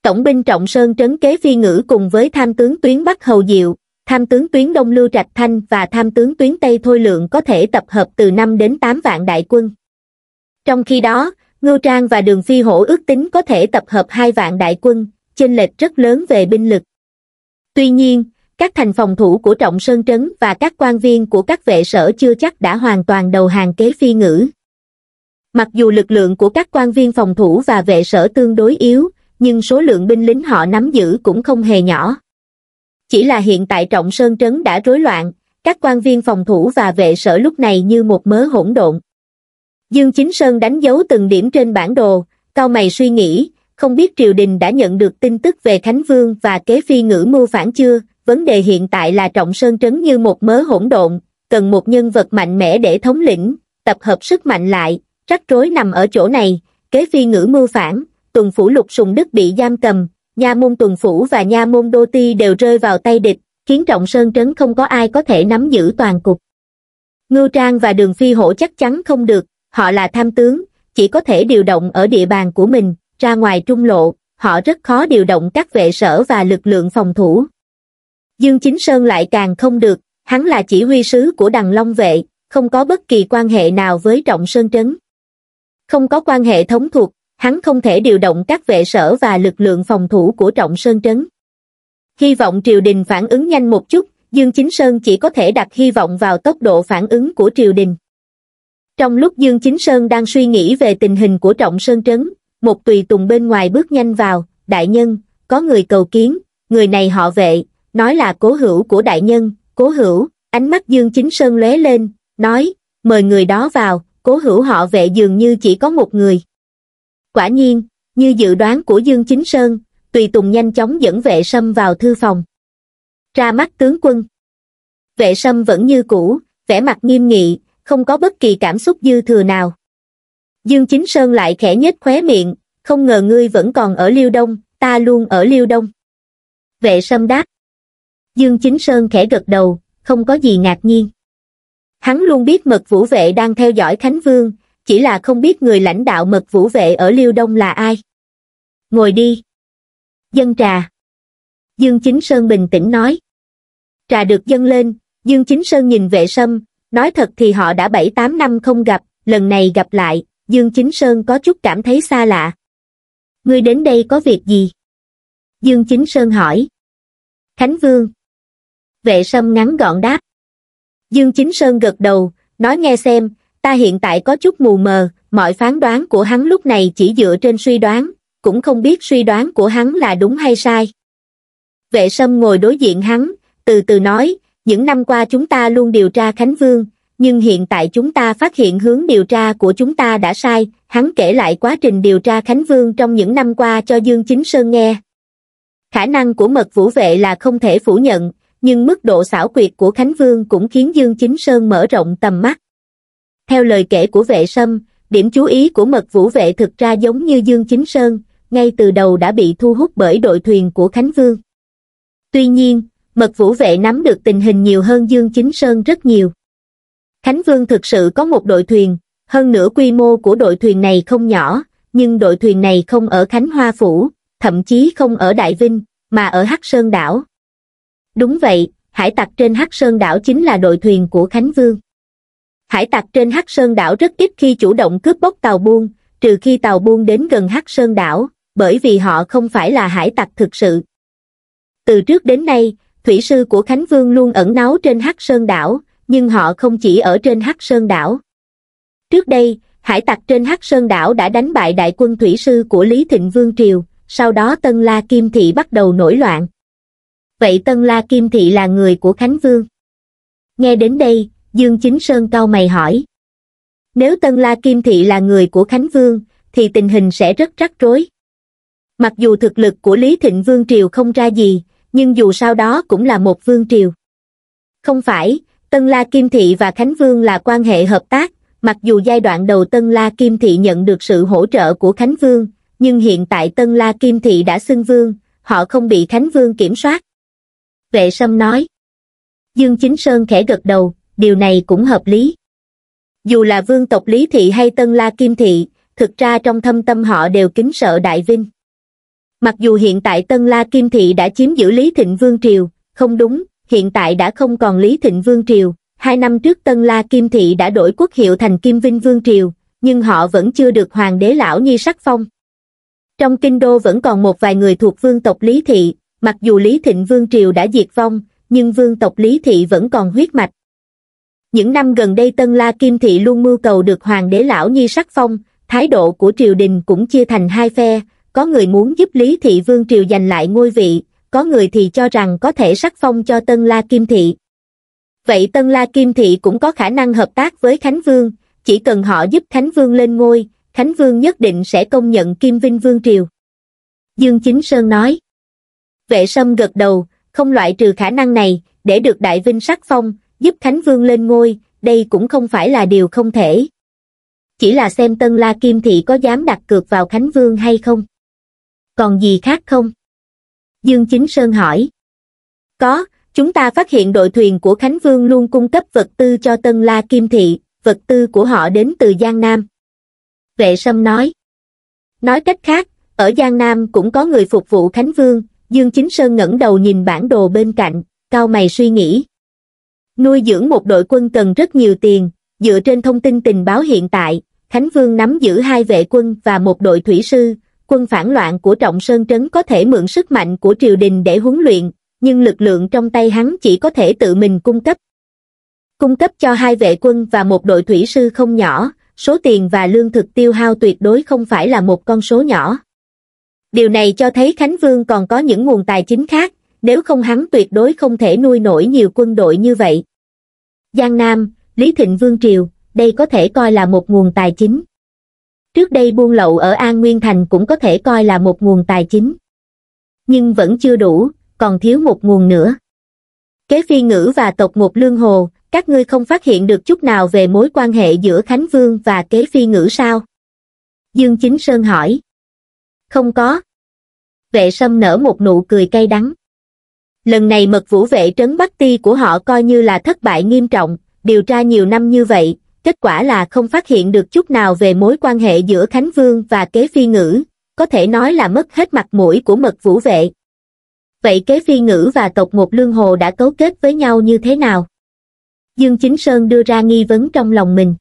S1: tổng binh trọng sơn trấn kế phi ngữ cùng với tham tướng tuyến bắc hầu diệu tham tướng tuyến đông lưu trạch thanh và tham tướng tuyến tây thôi lượng có thể tập hợp từ năm đến tám vạn đại quân trong khi đó ngưu trang và đường phi hổ ước tính có thể tập hợp hai vạn đại quân chênh lệch rất lớn về binh lực tuy nhiên các thành phòng thủ của trọng sơn trấn và các quan viên của các vệ sở chưa chắc đã hoàn toàn đầu hàng kế phi ngữ mặc dù lực lượng của các quan viên phòng thủ và vệ sở tương đối yếu nhưng số lượng binh lính họ nắm giữ cũng không hề nhỏ chỉ là hiện tại trọng sơn trấn đã rối loạn, các quan viên phòng thủ và vệ sở lúc này như một mớ hỗn độn. Dương Chính Sơn đánh dấu từng điểm trên bản đồ, cao mày suy nghĩ, không biết triều đình đã nhận được tin tức về Khánh Vương và kế phi ngữ mưu phản chưa, vấn đề hiện tại là trọng sơn trấn như một mớ hỗn độn, cần một nhân vật mạnh mẽ để thống lĩnh, tập hợp sức mạnh lại, rắc rối nằm ở chỗ này, kế phi ngữ mưu phản, tuần phủ lục sùng đức bị giam cầm, nha môn tuần phủ và nha môn đô ti đều rơi vào tay địch, khiến Trọng Sơn Trấn không có ai có thể nắm giữ toàn cục. Ngưu Trang và Đường Phi Hổ chắc chắn không được, họ là tham tướng, chỉ có thể điều động ở địa bàn của mình, ra ngoài trung lộ, họ rất khó điều động các vệ sở và lực lượng phòng thủ. Dương Chính Sơn lại càng không được, hắn là chỉ huy sứ của đằng Long Vệ, không có bất kỳ quan hệ nào với Trọng Sơn Trấn. Không có quan hệ thống thuộc, hắn không thể điều động các vệ sở và lực lượng phòng thủ của Trọng Sơn Trấn. Hy vọng triều đình phản ứng nhanh một chút, Dương Chính Sơn chỉ có thể đặt hy vọng vào tốc độ phản ứng của triều đình. Trong lúc Dương Chính Sơn đang suy nghĩ về tình hình của Trọng Sơn Trấn, một tùy tùng bên ngoài bước nhanh vào, đại nhân, có người cầu kiến, người này họ vệ, nói là cố hữu của đại nhân, cố hữu, ánh mắt Dương Chính Sơn lóe lên, nói, mời người đó vào, cố hữu họ vệ dường như chỉ có một người. Quả nhiên, như dự đoán của Dương Chính Sơn, Tùy Tùng nhanh chóng dẫn vệ sâm vào thư phòng. Ra mắt tướng quân. Vệ sâm vẫn như cũ, vẻ mặt nghiêm nghị, không có bất kỳ cảm xúc dư thừa nào. Dương Chính Sơn lại khẽ nhếch khóe miệng, không ngờ ngươi vẫn còn ở Liêu Đông, ta luôn ở Liêu Đông. Vệ sâm đáp. Dương Chính Sơn khẽ gật đầu, không có gì ngạc nhiên. Hắn luôn biết mật vũ vệ đang theo dõi Khánh Vương, chỉ là không biết người lãnh đạo mật vũ vệ ở liêu đông là ai ngồi đi dân trà dương chính sơn bình tĩnh nói trà được dâng lên dương chính sơn nhìn vệ sâm nói thật thì họ đã bảy tám năm không gặp lần này gặp lại dương chính sơn có chút cảm thấy xa lạ ngươi đến đây có việc gì dương chính sơn hỏi khánh vương vệ sâm ngắn gọn đáp dương chính sơn gật đầu nói nghe xem ta hiện tại có chút mù mờ mọi phán đoán của hắn lúc này chỉ dựa trên suy đoán cũng không biết suy đoán của hắn là đúng hay sai vệ sâm ngồi đối diện hắn từ từ nói những năm qua chúng ta luôn điều tra khánh vương nhưng hiện tại chúng ta phát hiện hướng điều tra của chúng ta đã sai hắn kể lại quá trình điều tra khánh vương trong những năm qua cho dương chính sơn nghe khả năng của mật vũ vệ là không thể phủ nhận nhưng mức độ xảo quyệt của khánh vương cũng khiến dương chính sơn mở rộng tầm mắt theo lời kể của vệ sâm, điểm chú ý của mật vũ vệ thực ra giống như Dương Chính Sơn, ngay từ đầu đã bị thu hút bởi đội thuyền của Khánh Vương. Tuy nhiên, mật vũ vệ nắm được tình hình nhiều hơn Dương Chính Sơn rất nhiều. Khánh Vương thực sự có một đội thuyền, hơn nữa quy mô của đội thuyền này không nhỏ, nhưng đội thuyền này không ở Khánh Hoa Phủ, thậm chí không ở Đại Vinh, mà ở Hắc Sơn Đảo. Đúng vậy, hải tặc trên Hắc Sơn Đảo chính là đội thuyền của Khánh Vương hải tặc trên hắc sơn đảo rất ít khi chủ động cướp bóc tàu buôn trừ khi tàu buôn đến gần hắc sơn đảo bởi vì họ không phải là hải tặc thực sự từ trước đến nay thủy sư của khánh vương luôn ẩn náu trên hắc sơn đảo nhưng họ không chỉ ở trên hắc sơn đảo trước đây hải tặc trên hắc sơn đảo đã đánh bại đại quân thủy sư của lý thịnh vương triều sau đó tân la kim thị bắt đầu nổi loạn vậy tân la kim thị là người của khánh vương nghe đến đây Dương Chính Sơn cau mày hỏi. Nếu Tân La Kim Thị là người của Khánh Vương, thì tình hình sẽ rất rắc rối. Mặc dù thực lực của Lý Thịnh Vương Triều không ra gì, nhưng dù sao đó cũng là một Vương Triều. Không phải, Tân La Kim Thị và Khánh Vương là quan hệ hợp tác, mặc dù giai đoạn đầu Tân La Kim Thị nhận được sự hỗ trợ của Khánh Vương, nhưng hiện tại Tân La Kim Thị đã xưng Vương, họ không bị Khánh Vương kiểm soát. Vệ Sâm nói. Dương Chính Sơn khẽ gật đầu, điều này cũng hợp lý. Dù là vương tộc Lý Thị hay Tân La Kim Thị, thực ra trong thâm tâm họ đều kính sợ Đại Vinh. Mặc dù hiện tại Tân La Kim Thị đã chiếm giữ Lý Thịnh Vương Triều, không đúng, hiện tại đã không còn Lý Thịnh Vương Triều, hai năm trước Tân La Kim Thị đã đổi quốc hiệu thành Kim Vinh Vương Triều, nhưng họ vẫn chưa được Hoàng đế Lão Nhi sắc phong. Trong kinh đô vẫn còn một vài người thuộc vương tộc Lý Thị, mặc dù Lý Thịnh Vương Triều đã diệt vong, nhưng vương tộc Lý Thị vẫn còn huyết mạch, những năm gần đây Tân La Kim Thị luôn mưu cầu được Hoàng đế Lão Nhi sắc phong, thái độ của triều đình cũng chia thành hai phe, có người muốn giúp Lý Thị Vương Triều giành lại ngôi vị, có người thì cho rằng có thể sắc phong cho Tân La Kim Thị. Vậy Tân La Kim Thị cũng có khả năng hợp tác với Khánh Vương, chỉ cần họ giúp Khánh Vương lên ngôi, Khánh Vương nhất định sẽ công nhận Kim Vinh Vương Triều. Dương Chính Sơn nói. Vệ Sâm gật đầu, không loại trừ khả năng này, để được Đại Vinh sắc phong, giúp Khánh Vương lên ngôi, đây cũng không phải là điều không thể. Chỉ là xem Tân La Kim Thị có dám đặt cược vào Khánh Vương hay không. Còn gì khác không? Dương Chính Sơn hỏi. Có, chúng ta phát hiện đội thuyền của Khánh Vương luôn cung cấp vật tư cho Tân La Kim Thị, vật tư của họ đến từ Giang Nam. Vệ Sâm nói. Nói cách khác, ở Giang Nam cũng có người phục vụ Khánh Vương, Dương Chính Sơn ngẩng đầu nhìn bản đồ bên cạnh, cao mày suy nghĩ. Nuôi dưỡng một đội quân cần rất nhiều tiền, dựa trên thông tin tình báo hiện tại, Khánh Vương nắm giữ hai vệ quân và một đội thủy sư, quân phản loạn của Trọng Sơn Trấn có thể mượn sức mạnh của triều đình để huấn luyện, nhưng lực lượng trong tay hắn chỉ có thể tự mình cung cấp. Cung cấp cho hai vệ quân và một đội thủy sư không nhỏ, số tiền và lương thực tiêu hao tuyệt đối không phải là một con số nhỏ. Điều này cho thấy Khánh Vương còn có những nguồn tài chính khác, nếu không hắn tuyệt đối không thể nuôi nổi nhiều quân đội như vậy. Giang Nam, Lý Thịnh Vương Triều, đây có thể coi là một nguồn tài chính. Trước đây buôn lậu ở An Nguyên Thành cũng có thể coi là một nguồn tài chính. Nhưng vẫn chưa đủ, còn thiếu một nguồn nữa. Kế phi ngữ và tộc một lương hồ, các ngươi không phát hiện được chút nào về mối quan hệ giữa Khánh Vương và kế phi ngữ sao? Dương Chính Sơn hỏi. Không có. Vệ sâm nở một nụ cười cay đắng lần này mật vũ vệ trấn Bắc Ti của họ coi như là thất bại nghiêm trọng, điều tra nhiều năm như vậy, kết quả là không phát hiện được chút nào về mối quan hệ giữa Khánh Vương và kế phi ngữ, có thể nói là mất hết mặt mũi của mật vũ vệ. Vậy kế phi ngữ và tộc một lương hồ đã cấu kết với nhau như thế nào? Dương Chính Sơn đưa ra nghi vấn trong lòng mình.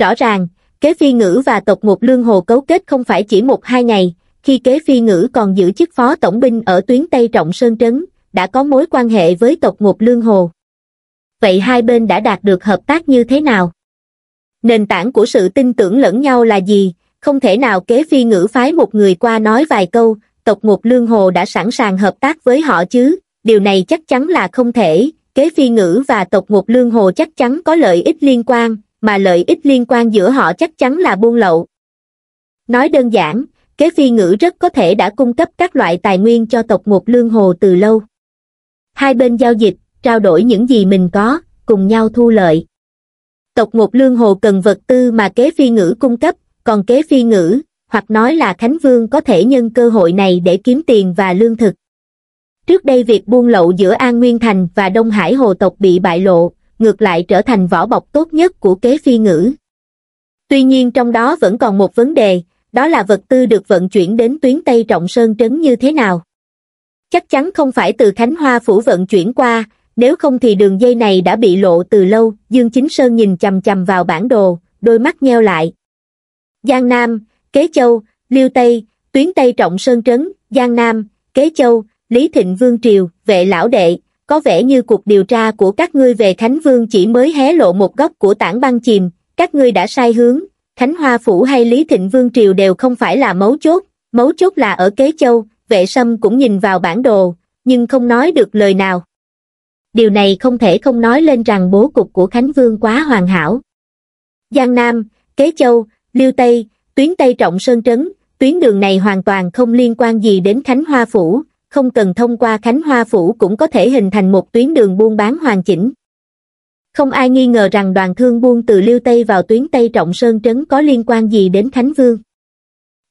S1: Rõ ràng, kế phi ngữ và tộc một lương hồ cấu kết không phải chỉ một hai ngày, khi kế phi ngữ còn giữ chức phó tổng binh ở tuyến Tây Trọng Sơn Trấn, đã có mối quan hệ với tộc Ngục Lương Hồ. Vậy hai bên đã đạt được hợp tác như thế nào? Nền tảng của sự tin tưởng lẫn nhau là gì? Không thể nào kế phi ngữ phái một người qua nói vài câu, tộc Ngục Lương Hồ đã sẵn sàng hợp tác với họ chứ, điều này chắc chắn là không thể, kế phi ngữ và tộc Ngục Lương Hồ chắc chắn có lợi ích liên quan, mà lợi ích liên quan giữa họ chắc chắn là buôn lậu. Nói đơn giản, kế phi ngữ rất có thể đã cung cấp các loại tài nguyên cho tộc Ngục Lương Hồ từ lâu hai bên giao dịch, trao đổi những gì mình có, cùng nhau thu lợi. Tộc một lương hồ cần vật tư mà kế phi ngữ cung cấp, còn kế phi ngữ, hoặc nói là Khánh Vương có thể nhân cơ hội này để kiếm tiền và lương thực. Trước đây việc buôn lậu giữa An Nguyên Thành và Đông Hải Hồ tộc bị bại lộ, ngược lại trở thành vỏ bọc tốt nhất của kế phi ngữ. Tuy nhiên trong đó vẫn còn một vấn đề, đó là vật tư được vận chuyển đến tuyến Tây Trọng Sơn Trấn như thế nào chắc chắn không phải từ Khánh Hoa phủ vận chuyển qua, nếu không thì đường dây này đã bị lộ từ lâu, Dương Chính Sơn nhìn chầm chầm vào bản đồ, đôi mắt nheo lại. Giang Nam, Kế Châu, Liêu Tây, Tuyến Tây Trọng Sơn Trấn, Giang Nam, Kế Châu, Lý Thịnh Vương Triều, Vệ Lão Đệ, có vẻ như cuộc điều tra của các ngươi về Khánh Vương chỉ mới hé lộ một góc của tảng băng chìm, các ngươi đã sai hướng, Khánh Hoa Phủ hay Lý Thịnh Vương Triều đều không phải là mấu chốt, mấu chốt là ở Kế Châu, vệ sâm cũng nhìn vào bản đồ, nhưng không nói được lời nào. Điều này không thể không nói lên rằng bố cục của Khánh Vương quá hoàn hảo. Giang Nam, Kế Châu, Liêu Tây, tuyến Tây Trọng Sơn Trấn, tuyến đường này hoàn toàn không liên quan gì đến Khánh Hoa Phủ, không cần thông qua Khánh Hoa Phủ cũng có thể hình thành một tuyến đường buôn bán hoàn chỉnh. Không ai nghi ngờ rằng đoàn thương buôn từ Liêu Tây vào tuyến Tây Trọng Sơn Trấn có liên quan gì đến Khánh Vương.